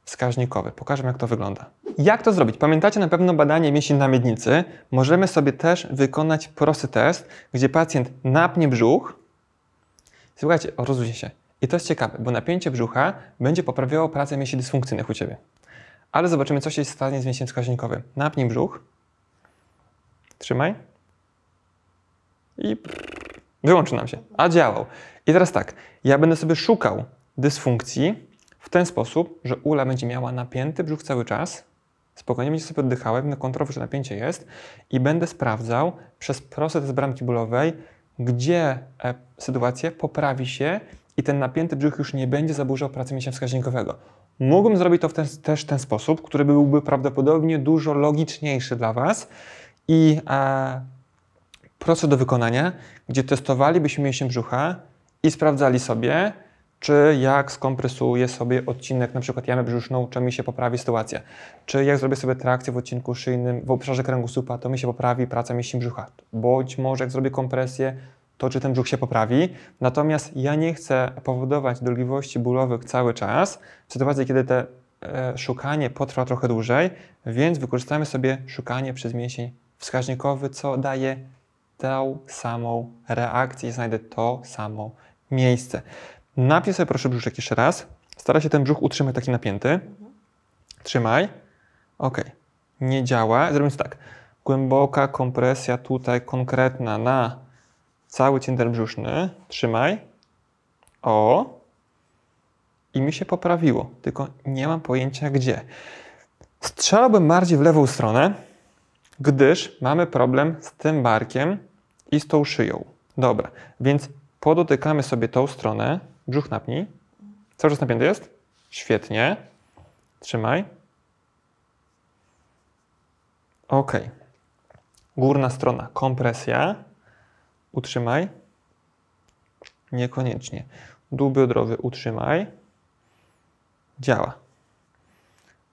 wskaźnikowy. Pokażę, jak to wygląda. Jak to zrobić? Pamiętacie na pewno badanie mięśni na miednicy. Możemy sobie też wykonać prosty test, gdzie pacjent napnie brzuch. Słuchajcie, rozluźnij się. I to jest ciekawe, bo napięcie brzucha będzie poprawiało pracę mięśni dysfunkcyjnych u Ciebie. Ale zobaczymy, co się stanie z mięśniem wskaźnikowym. Napnij brzuch. Trzymaj. I wyłączy nam się. A działał. I teraz tak, ja będę sobie szukał dysfunkcji, ten sposób, że ula będzie miała napięty brzuch cały czas, spokojnie będzie sobie oddychałem, na kontrolował, że napięcie jest i będę sprawdzał przez proces z bramki bólowej, gdzie e, sytuacja poprawi się i ten napięty brzuch już nie będzie zaburzał pracy mięśnia wskaźnikowego. Mógłbym zrobić to w ten, też ten sposób, który byłby prawdopodobnie dużo logiczniejszy dla Was i e, proces do wykonania, gdzie testowalibyśmy mięsień brzucha i sprawdzali sobie, czy jak skompresuję sobie odcinek, na przykład jamę brzuszną, czy mi się poprawi sytuacja, czy jak zrobię sobie trakcję w odcinku szyjnym, w obszarze kręgosłupa, to mi się poprawi praca mięśni brzucha, bądź może jak zrobię kompresję, to czy ten brzuch się poprawi. Natomiast ja nie chcę powodować dolegliwości bólowych cały czas, w sytuacji, kiedy te e, szukanie potrwa trochę dłużej, więc wykorzystamy sobie szukanie przez mięsień wskaźnikowy, co daje tę samą reakcję, znajdę to samo miejsce. Napij sobie proszę brzuszek jeszcze raz. Stara się ten brzuch utrzymać taki napięty. Trzymaj. Ok. Nie działa. Zrobimy tak. Głęboka kompresja tutaj konkretna na cały cięter brzuszny. Trzymaj. O. I mi się poprawiło, tylko nie mam pojęcia gdzie. Strzelałbym bardziej w lewą stronę, gdyż mamy problem z tym barkiem i z tą szyją. Dobra, więc podotykamy sobie tą stronę, brzuch napnij. Cały czas napięty jest? Świetnie. Trzymaj. Ok. Górna strona, kompresja. Utrzymaj. Niekoniecznie. Dół biodrowy utrzymaj. Działa.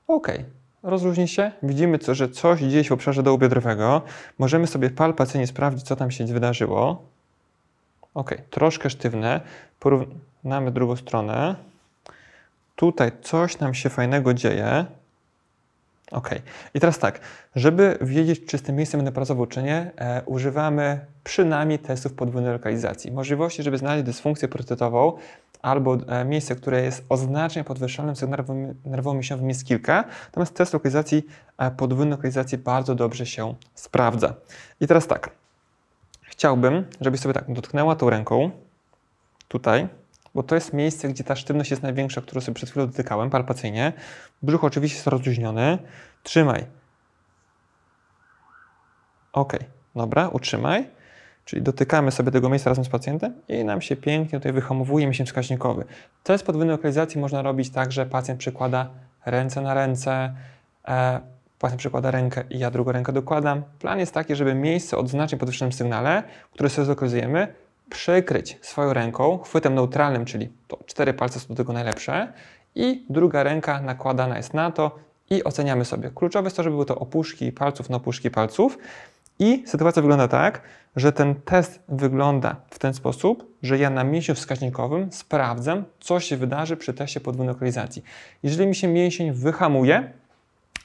Ok. Rozluźnij się. Widzimy, co, że coś dzieje się w obszarze dołu biodrowego. Możemy sobie palpacyjnie sprawdzić, co tam się wydarzyło. Ok, troszkę sztywne. Porównamy drugą stronę. Tutaj coś nam się fajnego dzieje. Ok, i teraz tak, żeby wiedzieć, czy z tym miejscem będę pracował, czy nie, e, używamy przynajmniej testów podwójnej lokalizacji. Możliwości, żeby znaleźć dysfunkcję priorytetową albo e, miejsce, które jest o znacznie podwyższonym sygnałem nerwowo w jest kilka, natomiast test lokalizacji, e, podwójnej lokalizacji bardzo dobrze się sprawdza. I teraz tak, Chciałbym, żebyś sobie tak dotknęła tą ręką, tutaj, bo to jest miejsce, gdzie ta sztywność jest największa, którą sobie przed chwilą dotykałem, palpacyjnie. Brzuch oczywiście jest rozluźniony. Trzymaj. Ok, dobra, utrzymaj. Czyli dotykamy sobie tego miejsca razem z pacjentem i nam się pięknie tutaj wyhamowuje miesiąc wskaźnikowy. jest podwójnej lokalizacji można robić tak, że pacjent przykłada ręce na ręce, e, właśnie przekłada rękę i ja drugą rękę dokładam. Plan jest taki, żeby miejsce o znacznie podwyższonym sygnale, które sobie zlokalizujemy, przykryć swoją ręką, chwytem neutralnym, czyli to cztery palce są do tego najlepsze i druga ręka nakładana jest na to i oceniamy sobie. Kluczowe jest to, żeby były to opuszki palców na opuszki palców i sytuacja wygląda tak, że ten test wygląda w ten sposób, że ja na mięśniu wskaźnikowym sprawdzę, co się wydarzy przy teście podwójnej lokalizacji. Jeżeli mi się mięsień wyhamuje,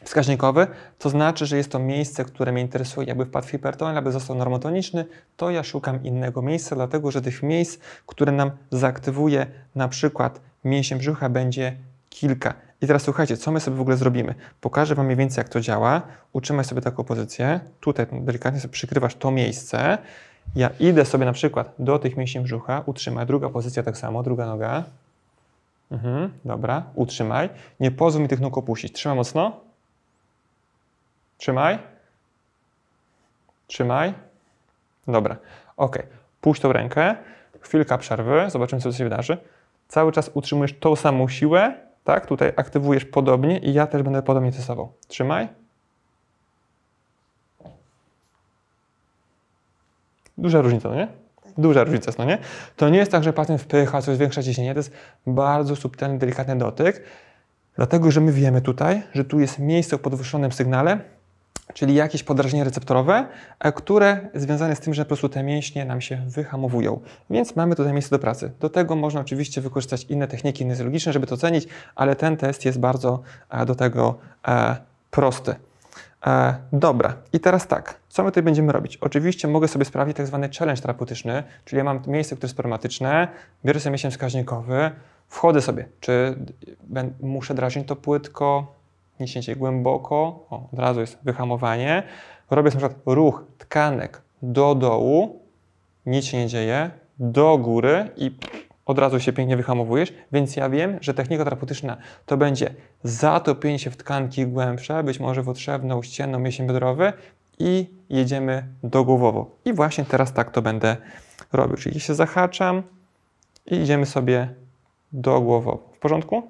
wskaźnikowy, to znaczy, że jest to miejsce, które mnie interesuje. Jakby wpadł hiperton, aby został normotoniczny, to ja szukam innego miejsca, dlatego że tych miejsc, które nam zaaktywuje na przykład mięsień brzucha będzie kilka. I teraz słuchajcie, co my sobie w ogóle zrobimy. Pokażę Wam mniej więcej, jak to działa. Utrzymaj sobie taką pozycję. Tutaj delikatnie sobie przykrywasz to miejsce. Ja idę sobie na przykład do tych mięśni brzucha, utrzymaj. Druga pozycja tak samo, druga noga. Mhm, dobra, utrzymaj. Nie pozwól mi tych nóg opuścić. Trzymaj mocno. Trzymaj. Trzymaj. Dobra. Ok. Puść tą rękę. Chwilka przerwy. Zobaczymy, co się wydarzy. Cały czas utrzymujesz tą samą siłę. Tak? Tutaj aktywujesz podobnie i ja też będę podobnie testował. Trzymaj. Duża różnica, no nie? Tak. Duża różnica no nie? To nie jest tak, że pacjent wpycha coś, zwiększa ciśnienie. To jest bardzo subtelny, delikatny dotyk. Dlatego, że my wiemy tutaj, że tu jest miejsce o podwyższonym sygnale, czyli jakieś podrażnienie receptorowe, e, które związane z tym, że po prostu te mięśnie nam się wyhamowują. Więc mamy tutaj miejsce do pracy. Do tego można oczywiście wykorzystać inne techniki nezjologiczne, żeby to ocenić, ale ten test jest bardzo e, do tego e, prosty. dobra, i teraz tak, co my tutaj będziemy robić? Oczywiście mogę sobie sprawdzić tak zwany challenge terapeutyczny, czyli ja mam miejsce, które jest problematyczne, biorę sobie miesiąc wskaźnikowy, wchodzę sobie, czy muszę drażnić to płytko, Niesięcie głęboko, o, od razu jest wyhamowanie. Robię na przykład ruch tkanek do dołu, nic się nie dzieje, do góry i od razu się pięknie wyhamowujesz, więc ja wiem, że technika terapeutyczna to będzie zatopienie się w tkanki głębsze, być może w otrzewną, ścienną, mięsień biodrowy i jedziemy głowowo. I właśnie teraz tak to będę robił, czyli się zahaczam i idziemy sobie dogłowowo. W porządku?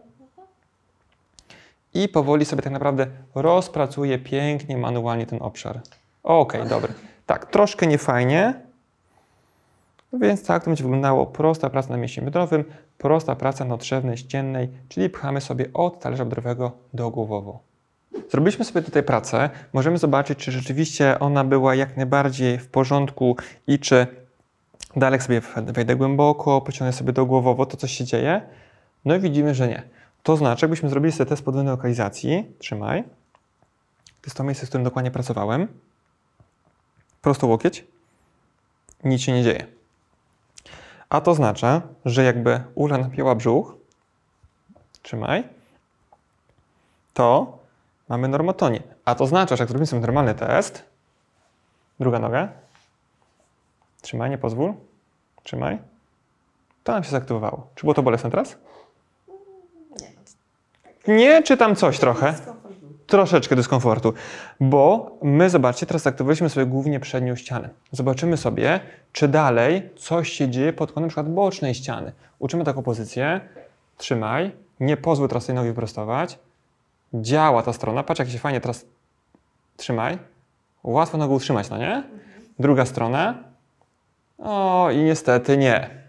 i powoli sobie tak naprawdę rozpracuję pięknie, manualnie ten obszar. Okej, okay, dobry. Tak, troszkę niefajnie, no więc tak to będzie wyglądało prosta praca na mieście biodrowym, prosta praca na trzewnej, ściennej, czyli pchamy sobie od talerza do głowowo. Zrobiliśmy sobie tutaj pracę, możemy zobaczyć, czy rzeczywiście ona była jak najbardziej w porządku i czy dalej sobie wejdę głęboko, pociągnę sobie do głowowo. to, co się dzieje. No i widzimy, że nie. To znaczy, jakbyśmy zrobili sobie test podwójnej lokalizacji, trzymaj, to jest to miejsce, w którym dokładnie pracowałem, prosto łokieć, nic się nie dzieje. A to oznacza, że jakby ula napięła brzuch, trzymaj, to mamy normotonię. A to znaczy, że jak zrobimy sobie normalny test, druga noga, trzymaj, nie pozwól, trzymaj, to nam się zaktywowało. Czy było to bolesne teraz? nie, czy tam coś trochę. Troszeczkę dyskomfortu, bo my, zobaczcie, teraz aktywowaliśmy sobie głównie przednią ścianę. Zobaczymy sobie, czy dalej coś się dzieje pod kątem np. bocznej ściany. Uczymy taką pozycję, trzymaj, nie pozwól nogi wyprostować, działa ta strona, patrz jak się fajnie teraz trzymaj, łatwo nogę utrzymać, no nie? Mhm. Druga strona, o i niestety nie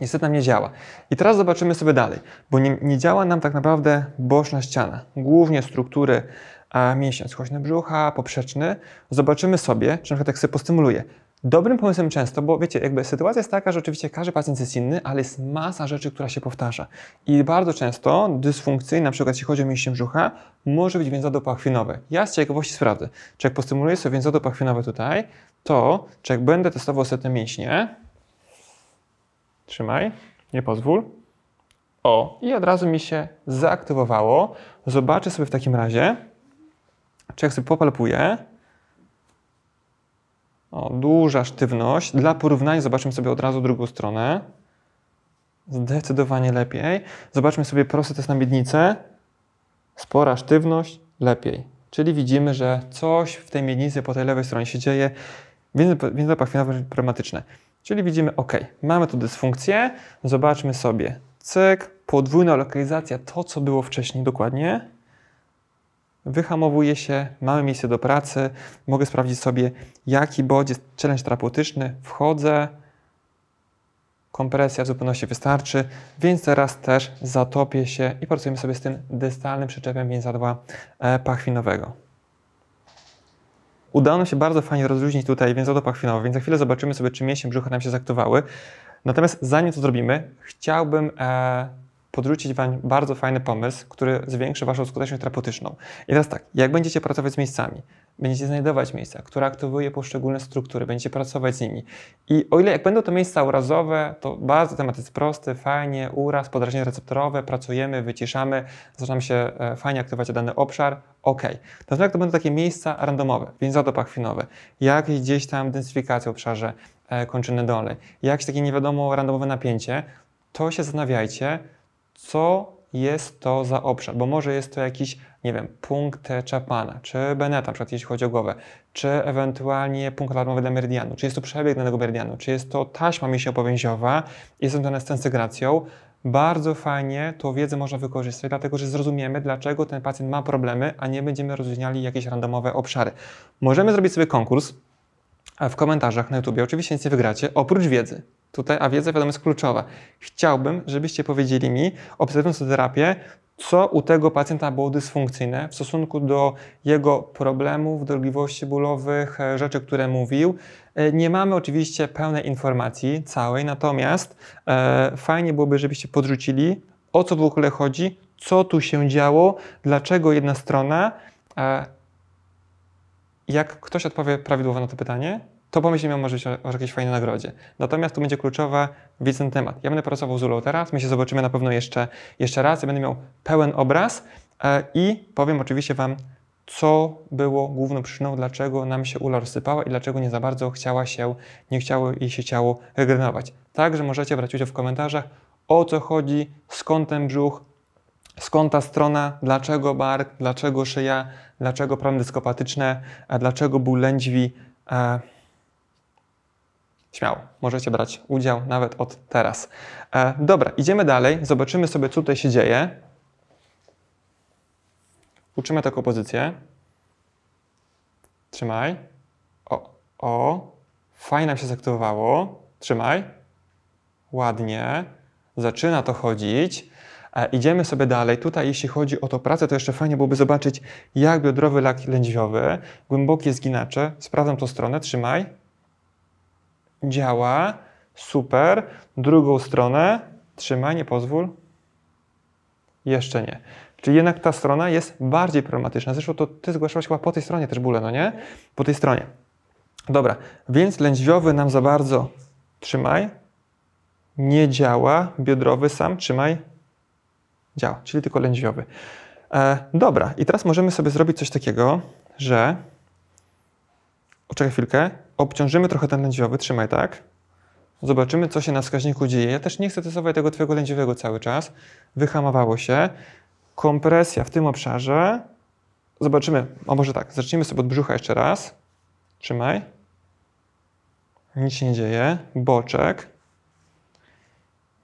niestety nam nie działa. I teraz zobaczymy sobie dalej, bo nie, nie działa nam tak naprawdę boczna ściana, głównie struktury a mięsień skośny brzucha, poprzeczny. Zobaczymy sobie, czy na przykład jak sobie postymuluje. Dobrym pomysłem często, bo wiecie, jakby sytuacja jest taka, że oczywiście każdy pacjent jest inny, ale jest masa rzeczy, która się powtarza. I bardzo często dysfunkcyjna, na przykład jeśli chodzi o mięśnie brzucha, może być więzadło pachwinowe. Ja z ciekawości sprawdzę, czy jak postymuluję sobie więzadło pachwinowe tutaj, to czy jak będę testował sobie te mięśnie, Trzymaj, nie pozwól. O, i od razu mi się zaaktywowało. Zobaczę sobie w takim razie, czy jak sobie popalpuję. O, duża sztywność. Dla porównania zobaczymy sobie od razu drugą stronę. Zdecydowanie lepiej. Zobaczmy sobie prosty test na miednicę. Spora sztywność, lepiej. Czyli widzimy, że coś w tej miednicy po tej lewej stronie się dzieje. Więc więzy pachwinowe problematyczne. Czyli widzimy, ok, mamy tu dysfunkcję, zobaczmy sobie, cyk, podwójna lokalizacja, to co było wcześniej dokładnie, wyhamowuje się, mamy miejsce do pracy, mogę sprawdzić sobie, jaki bodziec jest challenge terapeutyczny, wchodzę, kompresja w zupełności wystarczy, więc teraz też zatopię się i pracujemy sobie z tym dystalnym przyczepem więza e, pachwinowego. Udało nam się bardzo fajnie rozluźnić tutaj więzadło odopachwinowe, więc za chwilę zobaczymy sobie, czy mięsie brzucha nam się zaktowały. Natomiast zanim to zrobimy, chciałbym e podrzucić Wam bardzo fajny pomysł, który zwiększy Waszą skuteczność terapeutyczną. I teraz tak, jak będziecie pracować z miejscami, będziecie znajdować miejsca, które aktywuje poszczególne struktury, będziecie pracować z nimi. I o ile jak będą to miejsca urazowe, to bardzo temat jest prosty, fajnie, uraz, podrażnienie receptorowe, pracujemy, wyciszamy, zaczynamy się e, fajnie aktywować dany obszar, ok. Natomiast jak to będą takie miejsca randomowe, więzato pachwinowe, jakieś gdzieś tam densyfikacja w obszarze e, kończyny dolnej, jakieś takie nie wiadomo randomowe napięcie, to się zastanawiajcie, co jest to za obszar, bo może jest to jakiś, nie wiem, punkt e, Czapana, czy Beneta, na przykład jeśli chodzi o głowę, czy ewentualnie punkt alarmowy dla meridianu, czy jest to przebieg danego meridianu, czy jest to taśma mięśniopowięziowa, jest związana z tensegracją. Bardzo fajnie tą wiedzę można wykorzystać, dlatego że zrozumiemy, dlaczego ten pacjent ma problemy, a nie będziemy rozróżniali jakieś randomowe obszary. Możemy zrobić sobie konkurs w komentarzach na YouTube. Oczywiście nic nie wygracie, oprócz wiedzy. Tutaj, a wiedza wiadomo jest kluczowa. Chciałbym, żebyście powiedzieli mi, obserwując tę terapię, co u tego pacjenta było dysfunkcyjne w stosunku do jego problemów, drogliwości bólowych, e, rzeczy, które mówił. E, nie mamy oczywiście pełnej informacji całej, natomiast e, fajnie byłoby, żebyście podrzucili, o co w ogóle chodzi, co tu się działo, dlaczego jedna strona. E, jak ktoś odpowie prawidłowo na to pytanie, to pomyślimy może o, o jakiejś fajnej nagrodzie. Natomiast tu będzie kluczowa wiedza ten temat. Ja będę pracował z Ulą teraz, my się zobaczymy na pewno jeszcze, jeszcze raz, ja będę miał pełen obraz e, i powiem oczywiście Wam, co było główną przyczyną, dlaczego nam się ula rozsypała i dlaczego nie za bardzo chciała się, nie chciało jej się ciało regenerować. Także możecie brać udział w komentarzach, o co chodzi, skąd ten brzuch, skąd ta strona, dlaczego bark, dlaczego szyja, dlaczego problemy dyskopatyczne, dlaczego ból lędźwi, e, Śmiało, możecie brać udział nawet od teraz. E, dobra, idziemy dalej, zobaczymy sobie, co tutaj się dzieje. Uczymy taką pozycję. Trzymaj. O, o. Fajnie nam się zaktywowało. Trzymaj. Ładnie. Zaczyna to chodzić. E, idziemy sobie dalej. Tutaj, jeśli chodzi o to pracę, to jeszcze fajnie byłoby zobaczyć, jak biodrowy lak lędźwiowy, głębokie zginacze. Sprawdzam tą stronę. Trzymaj działa, super. Drugą stronę trzymaj, nie pozwól. Jeszcze nie. Czyli jednak ta strona jest bardziej problematyczna. Zresztą to ty zgłaszałaś chyba po tej stronie też bóle, no nie? Po tej stronie. Dobra, więc lędźwiowy nam za bardzo trzymaj, nie działa, biodrowy sam trzymaj, działa, czyli tylko lędźwiowy. E, dobra, i teraz możemy sobie zrobić coś takiego, że. Poczekaj chwilkę obciążymy trochę ten lędziowy, trzymaj tak. Zobaczymy, co się na wskaźniku dzieje. Ja też nie chcę testować tego twojego lędziowego cały czas. Wyhamowało się. Kompresja w tym obszarze. Zobaczymy, a może tak, zacznijmy sobie od brzucha jeszcze raz. Trzymaj. Nic się nie dzieje. Boczek.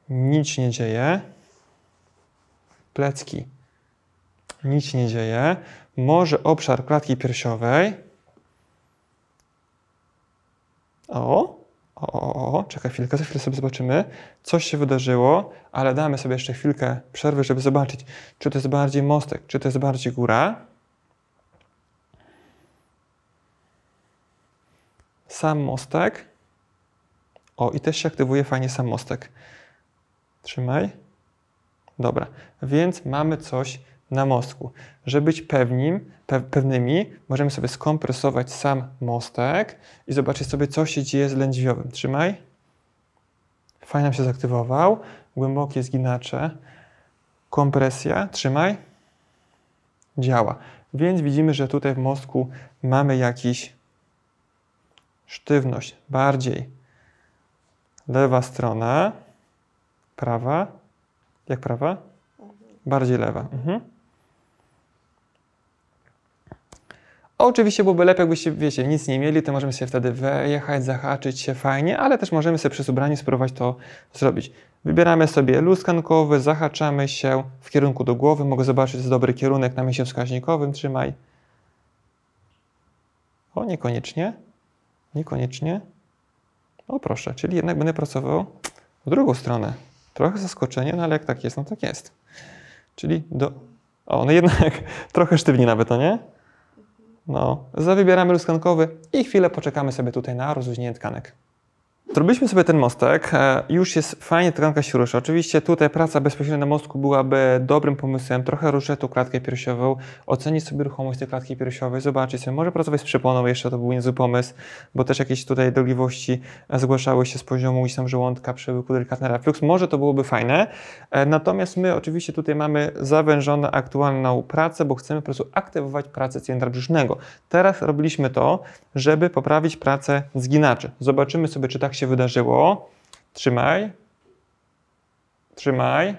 Nic się nie dzieje. Plecki. Nic się nie dzieje. Może obszar klatki piersiowej. O, o, o, o, czekaj chwilkę, za chwilę sobie zobaczymy. Coś się wydarzyło, ale damy sobie jeszcze chwilkę przerwy, żeby zobaczyć, czy to jest bardziej mostek, czy to jest bardziej góra. Sam mostek. O, i też się aktywuje fajnie sam mostek. Trzymaj. Dobra, więc mamy coś na mostku. Żeby być pewnym, pe pewnymi, możemy sobie skompresować sam mostek i zobaczyć sobie, co się dzieje z lędźwiowym. Trzymaj. Fajnie nam się zaktywował. Głębokie zginacze. Kompresja. Trzymaj. Działa. Więc widzimy, że tutaj w mostku mamy jakiś sztywność. Bardziej lewa strona, prawa. Jak prawa? Bardziej lewa. Mhm. A oczywiście byłoby lepiej, jakbyście, wiecie, nic nie mieli, to możemy się wtedy wyjechać, zahaczyć się fajnie, ale też możemy sobie przez ubranie spróbować to zrobić. Wybieramy sobie luskankowy, zahaczamy się w kierunku do głowy. Mogę zobaczyć, jest dobry kierunek na mięsie wskaźnikowym, trzymaj. O, niekoniecznie. Niekoniecznie. O, proszę, czyli jednak będę pracował w drugą stronę. Trochę zaskoczenie, no ale jak tak jest, no tak jest. Czyli do... O, no jednak <laughs> trochę sztywnie nawet, to no nie? No, zawybieramy luskankowy i chwilę poczekamy sobie tutaj na rozluźnienie tkanek. Zrobiliśmy sobie ten mostek, e, już jest fajnie, tkanka się rusza. Oczywiście tutaj praca bezpośrednio na mostku byłaby dobrym pomysłem, trochę ruszę tu klatkę piersiową, ocenić sobie ruchomość tej klatki piersiowej, zobaczyć sobie, może pracować z przeponą jeszcze, to był niezły pomysł, bo też jakieś tutaj dolegliwości e, zgłaszały się z poziomu gdzieś tam żołądka, przełyku delikatny reflux, może to byłoby fajne, e, natomiast my oczywiście tutaj mamy zawężoną aktualną pracę, bo chcemy po prostu aktywować pracę cylindra brzusznego. Teraz robiliśmy to, żeby poprawić pracę zginaczy. Zobaczymy sobie, czy tak się się wydarzyło. Trzymaj. Trzymaj.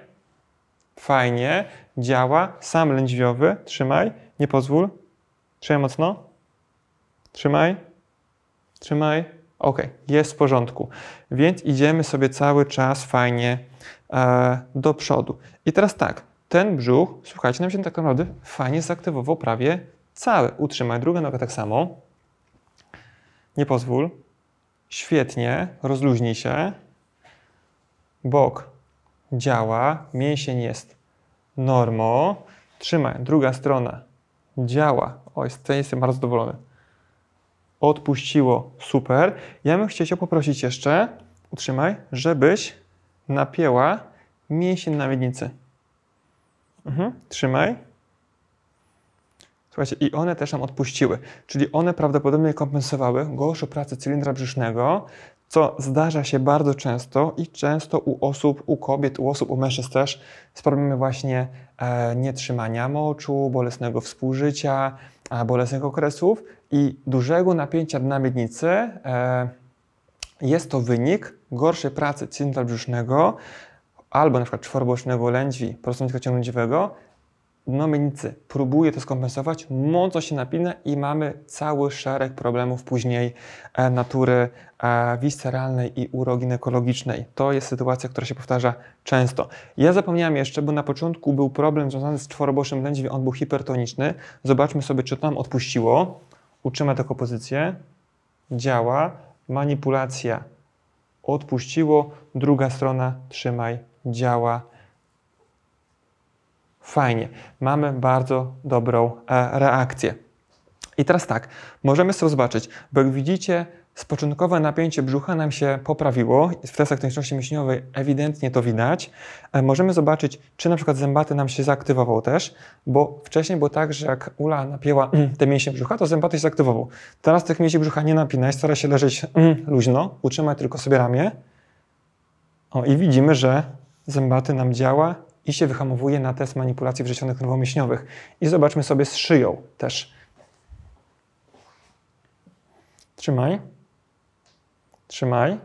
Fajnie. Działa. Sam lędźwiowy. Trzymaj. Nie pozwól. Trzymaj mocno. Trzymaj. Trzymaj. Ok, jest w porządku. Więc idziemy sobie cały czas fajnie e, do przodu. I teraz tak, ten brzuch, słuchajcie, nam się tak naprawdę fajnie zaktywował prawie cały. Utrzymaj drugą nogę tak samo. Nie pozwól. Świetnie, rozluźnij się. Bok działa, mięsień jest normo Trzymaj, druga strona działa. Oj, jestem bardzo zadowolony. Odpuściło, super. Ja bym chciał Cię poprosić jeszcze, utrzymaj, żebyś napięła mięsień na miednicy. Mhm. Trzymaj. Słuchajcie, i one też nam odpuściły, czyli one prawdopodobnie kompensowały gorszą pracę cylindra brzusznego, co zdarza się bardzo często i często u osób, u kobiet, u osób, u mężczyzn też z problemem właśnie e, nietrzymania moczu, bolesnego współżycia, e, bolesnych okresów i dużego napięcia dna miednicy. E, jest to wynik gorszej pracy cylindra brzusznego albo na przykład czworobocznego lędźwi prostącika ciągnięciowego, nic, próbuje to skompensować, mocno się napina i mamy cały szereg problemów później e, natury e, visceralnej i uroginekologicznej. To jest sytuacja, która się powtarza często. Ja zapomniałem jeszcze, bo na początku był problem związany z czworoboszym lędźwiem, on był hipertoniczny. Zobaczmy sobie, czy to nam odpuściło. Uczymy taką pozycję. Działa. Manipulacja. Odpuściło. Druga strona. Trzymaj. Działa fajnie, mamy bardzo dobrą e, reakcję. I teraz tak, możemy sobie zobaczyć, bo jak widzicie, spoczynkowe napięcie brzucha nam się poprawiło, w testach tętniczności mięśniowej ewidentnie to widać. E, możemy zobaczyć, czy na przykład zębaty nam się zaaktywował też, bo wcześniej było tak, że jak ula napięła mm, te mięśnie brzucha, to zębaty się zaktywował. Teraz tych mięśni brzucha nie napinać, stara się leżeć mm, luźno, utrzymać tylko sobie ramię. O, i widzimy, że zębaty nam działa i się wyhamowuje na test manipulacji wrzecionych nerwomięśniowych. I zobaczmy sobie z szyją też. Trzymaj. Trzymaj.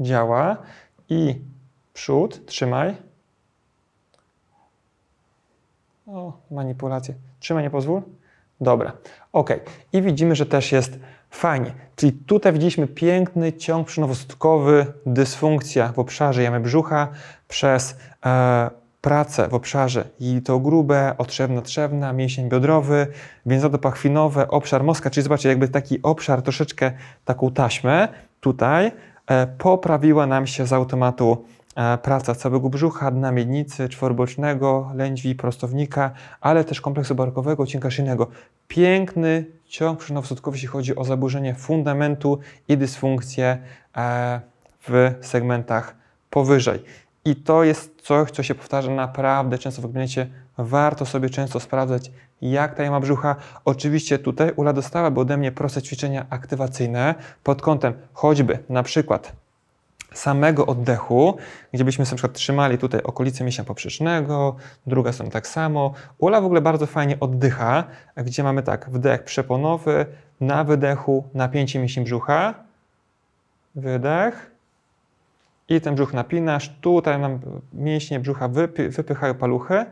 Działa. I przód. Trzymaj. O, manipulacje. Trzymaj, nie pozwól. Dobra, ok. I widzimy, że też jest fajnie. Czyli tutaj widzieliśmy piękny ciąg przynowostkowy, dysfunkcja w obszarze jamy brzucha przez E, prace w obszarze to grube otrzewna-trzewna, mięsień biodrowy, więzadło pachwinowe, obszar moska, czyli zobaczcie, jakby taki obszar, troszeczkę taką taśmę tutaj, e, poprawiła nam się z automatu e, praca całego brzucha, dna miednicy, czworbocznego, lędźwi, prostownika, ale też kompleksu barkowego, cienka szyjnego. Piękny ciąg przynowsutkowy, jeśli chodzi o zaburzenie fundamentu i dysfunkcję w segmentach powyżej. I to jest coś, co się powtarza naprawdę często w gabinecie. Warto sobie często sprawdzać, jak ta jama brzucha. Oczywiście tutaj Ula dostałaby ode mnie proste ćwiczenia aktywacyjne pod kątem choćby na przykład samego oddechu, gdzie byśmy na przykład trzymali tutaj okolice mięśnia poprzecznego, druga strona tak samo. Ula w ogóle bardzo fajnie oddycha, gdzie mamy tak wdech przeponowy, na wydechu napięcie mięśni brzucha, wydech, i ten brzuch napinasz, tutaj nam mięśnie brzucha wypy, wypychają paluchy,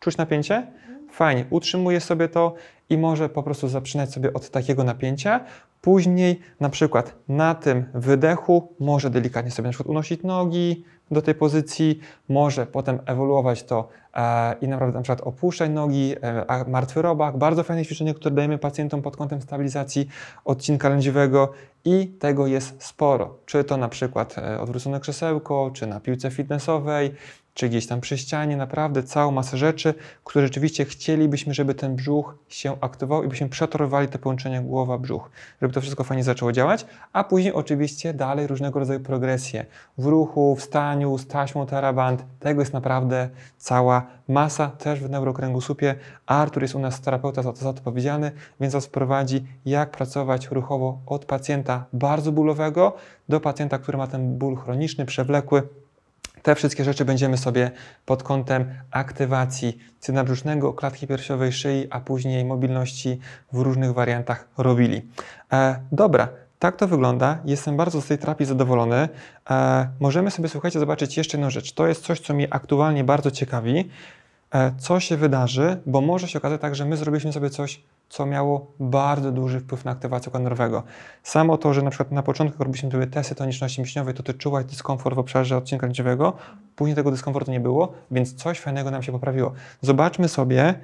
czuć napięcie? Mhm. Fajnie, Utrzymuje sobie to i może po prostu zaczynać sobie od takiego napięcia, Później na przykład na tym wydechu może delikatnie sobie na przykład unosić nogi do tej pozycji, może potem ewoluować to e, i naprawdę na przykład opuszczać nogi, e, martwy robak, bardzo fajne ćwiczenie, które dajemy pacjentom pod kątem stabilizacji odcinka lędziwego i tego jest sporo. Czy to na przykład e, odwrócone krzesełko, czy na piłce fitnessowej, czy gdzieś tam przy ścianie, naprawdę całą masę rzeczy, które rzeczywiście chcielibyśmy, żeby ten brzuch się aktywował i byśmy przetorowali te połączenia głowa-brzuch, żeby to wszystko fajnie zaczęło działać, a później oczywiście dalej różnego rodzaju progresje w ruchu, w staniu, z taśmą taraband, tego jest naprawdę cała masa, też w neurokręgosłupie. Artur jest u nas terapeuta za to, odpowiedzialny, więc nas prowadzi, jak pracować ruchowo od pacjenta bardzo bólowego do pacjenta, który ma ten ból chroniczny, przewlekły, te wszystkie rzeczy będziemy sobie pod kątem aktywacji cyna brzusznego, klatki piersiowej, szyi, a później mobilności w różnych wariantach robili. E, dobra, tak to wygląda. Jestem bardzo z tej terapii zadowolony. E, możemy sobie, słuchajcie, zobaczyć jeszcze jedną rzecz. To jest coś, co mnie aktualnie bardzo ciekawi. E, co się wydarzy, bo może się okazać tak, że my zrobiliśmy sobie coś, co miało bardzo duży wpływ na aktywację układu nerwowego. Samo to, że na przykład na początku robiliśmy sobie testy toniczności mięśniowej, to ty czułaś dyskomfort w obszarze odcinka lędźwiowego, później tego dyskomfortu nie było, więc coś fajnego nam się poprawiło. Zobaczmy sobie,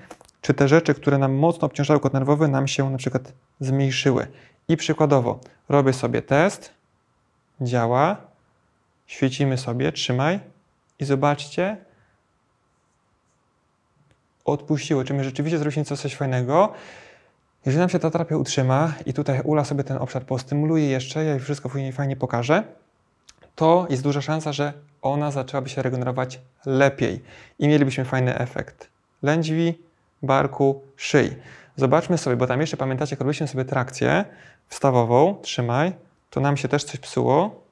czy te rzeczy, które nam mocno obciążały kod nerwowy, nam się na przykład zmniejszyły. I przykładowo, robię sobie test, działa, świecimy sobie, trzymaj i zobaczcie, odpuściły, czy my rzeczywiście zrobiliśmy coś fajnego. Jeżeli nam się ta terapia utrzyma i tutaj Ula sobie ten obszar postymuluje jeszcze, ja jej wszystko później fajnie pokażę, to jest duża szansa, że ona zaczęłaby się regenerować lepiej i mielibyśmy fajny efekt. Lędźwi, barku, szyi. Zobaczmy sobie, bo tam jeszcze pamiętacie, jak robiliśmy sobie trakcję wstawową, trzymaj, to nam się też coś psuło,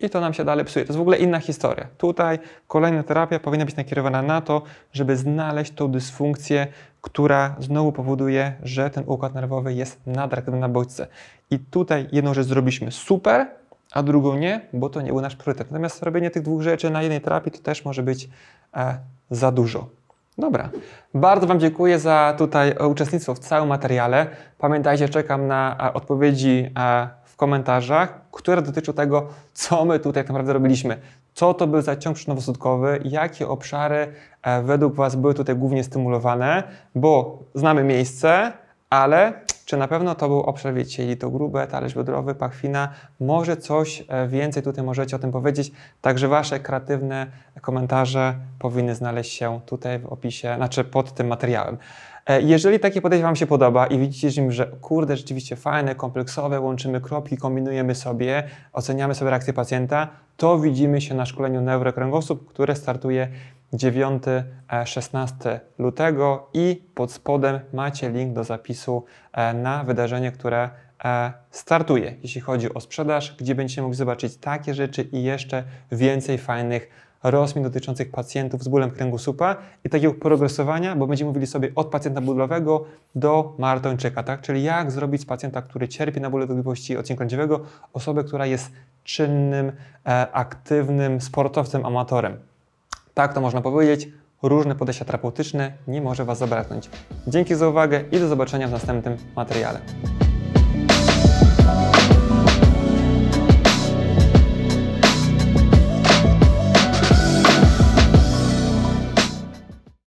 i to nam się dalej psuje. To jest w ogóle inna historia. Tutaj kolejna terapia powinna być nakierowana na to, żeby znaleźć tą dysfunkcję, która znowu powoduje, że ten układ nerwowy jest nadreaktywny na bodźce. I tutaj jedną rzecz zrobiliśmy super, a drugą nie, bo to nie był nasz priorytet. Natomiast robienie tych dwóch rzeczy na jednej terapii to też może być e, za dużo. Dobra, bardzo Wam dziękuję za tutaj uczestnictwo w całym materiale. Pamiętajcie, czekam na e, odpowiedzi. E, w komentarzach, które dotyczą tego, co my tutaj tak naprawdę robiliśmy. Co to był za ciąg przyczynowosutkowy, jakie obszary e, według Was były tutaj głównie stymulowane, bo znamy miejsce, ale czy na pewno to był obszar, wiecie, to grube, talerz biodrowy, pachwina? Może coś e, więcej tutaj możecie o tym powiedzieć? Także Wasze kreatywne komentarze powinny znaleźć się tutaj w opisie, znaczy pod tym materiałem. E, jeżeli takie podejście Wam się podoba i widzicie, że kurde, rzeczywiście fajne, kompleksowe, łączymy kropki, kombinujemy sobie, oceniamy sobie reakcję pacjenta, to widzimy się na szkoleniu neurokręgosłup, które startuje 9-16 e, lutego i pod spodem macie link do zapisu e, na wydarzenie, które startuje, jeśli chodzi o sprzedaż, gdzie będziecie mogli zobaczyć takie rzeczy i jeszcze więcej fajnych rozmin dotyczących pacjentów z bólem kręgosłupa i takiego progresowania, bo będziemy mówili sobie od pacjenta bólowego do martończyka, tak? czyli jak zrobić z pacjenta, który cierpi na bóle dolegliwości odcinka krędziowego, osobę, która jest czynnym, e, aktywnym sportowcem, amatorem. Tak to można powiedzieć, różne podejścia terapeutyczne nie może Was zabraknąć. Dzięki za uwagę i do zobaczenia w następnym materiale.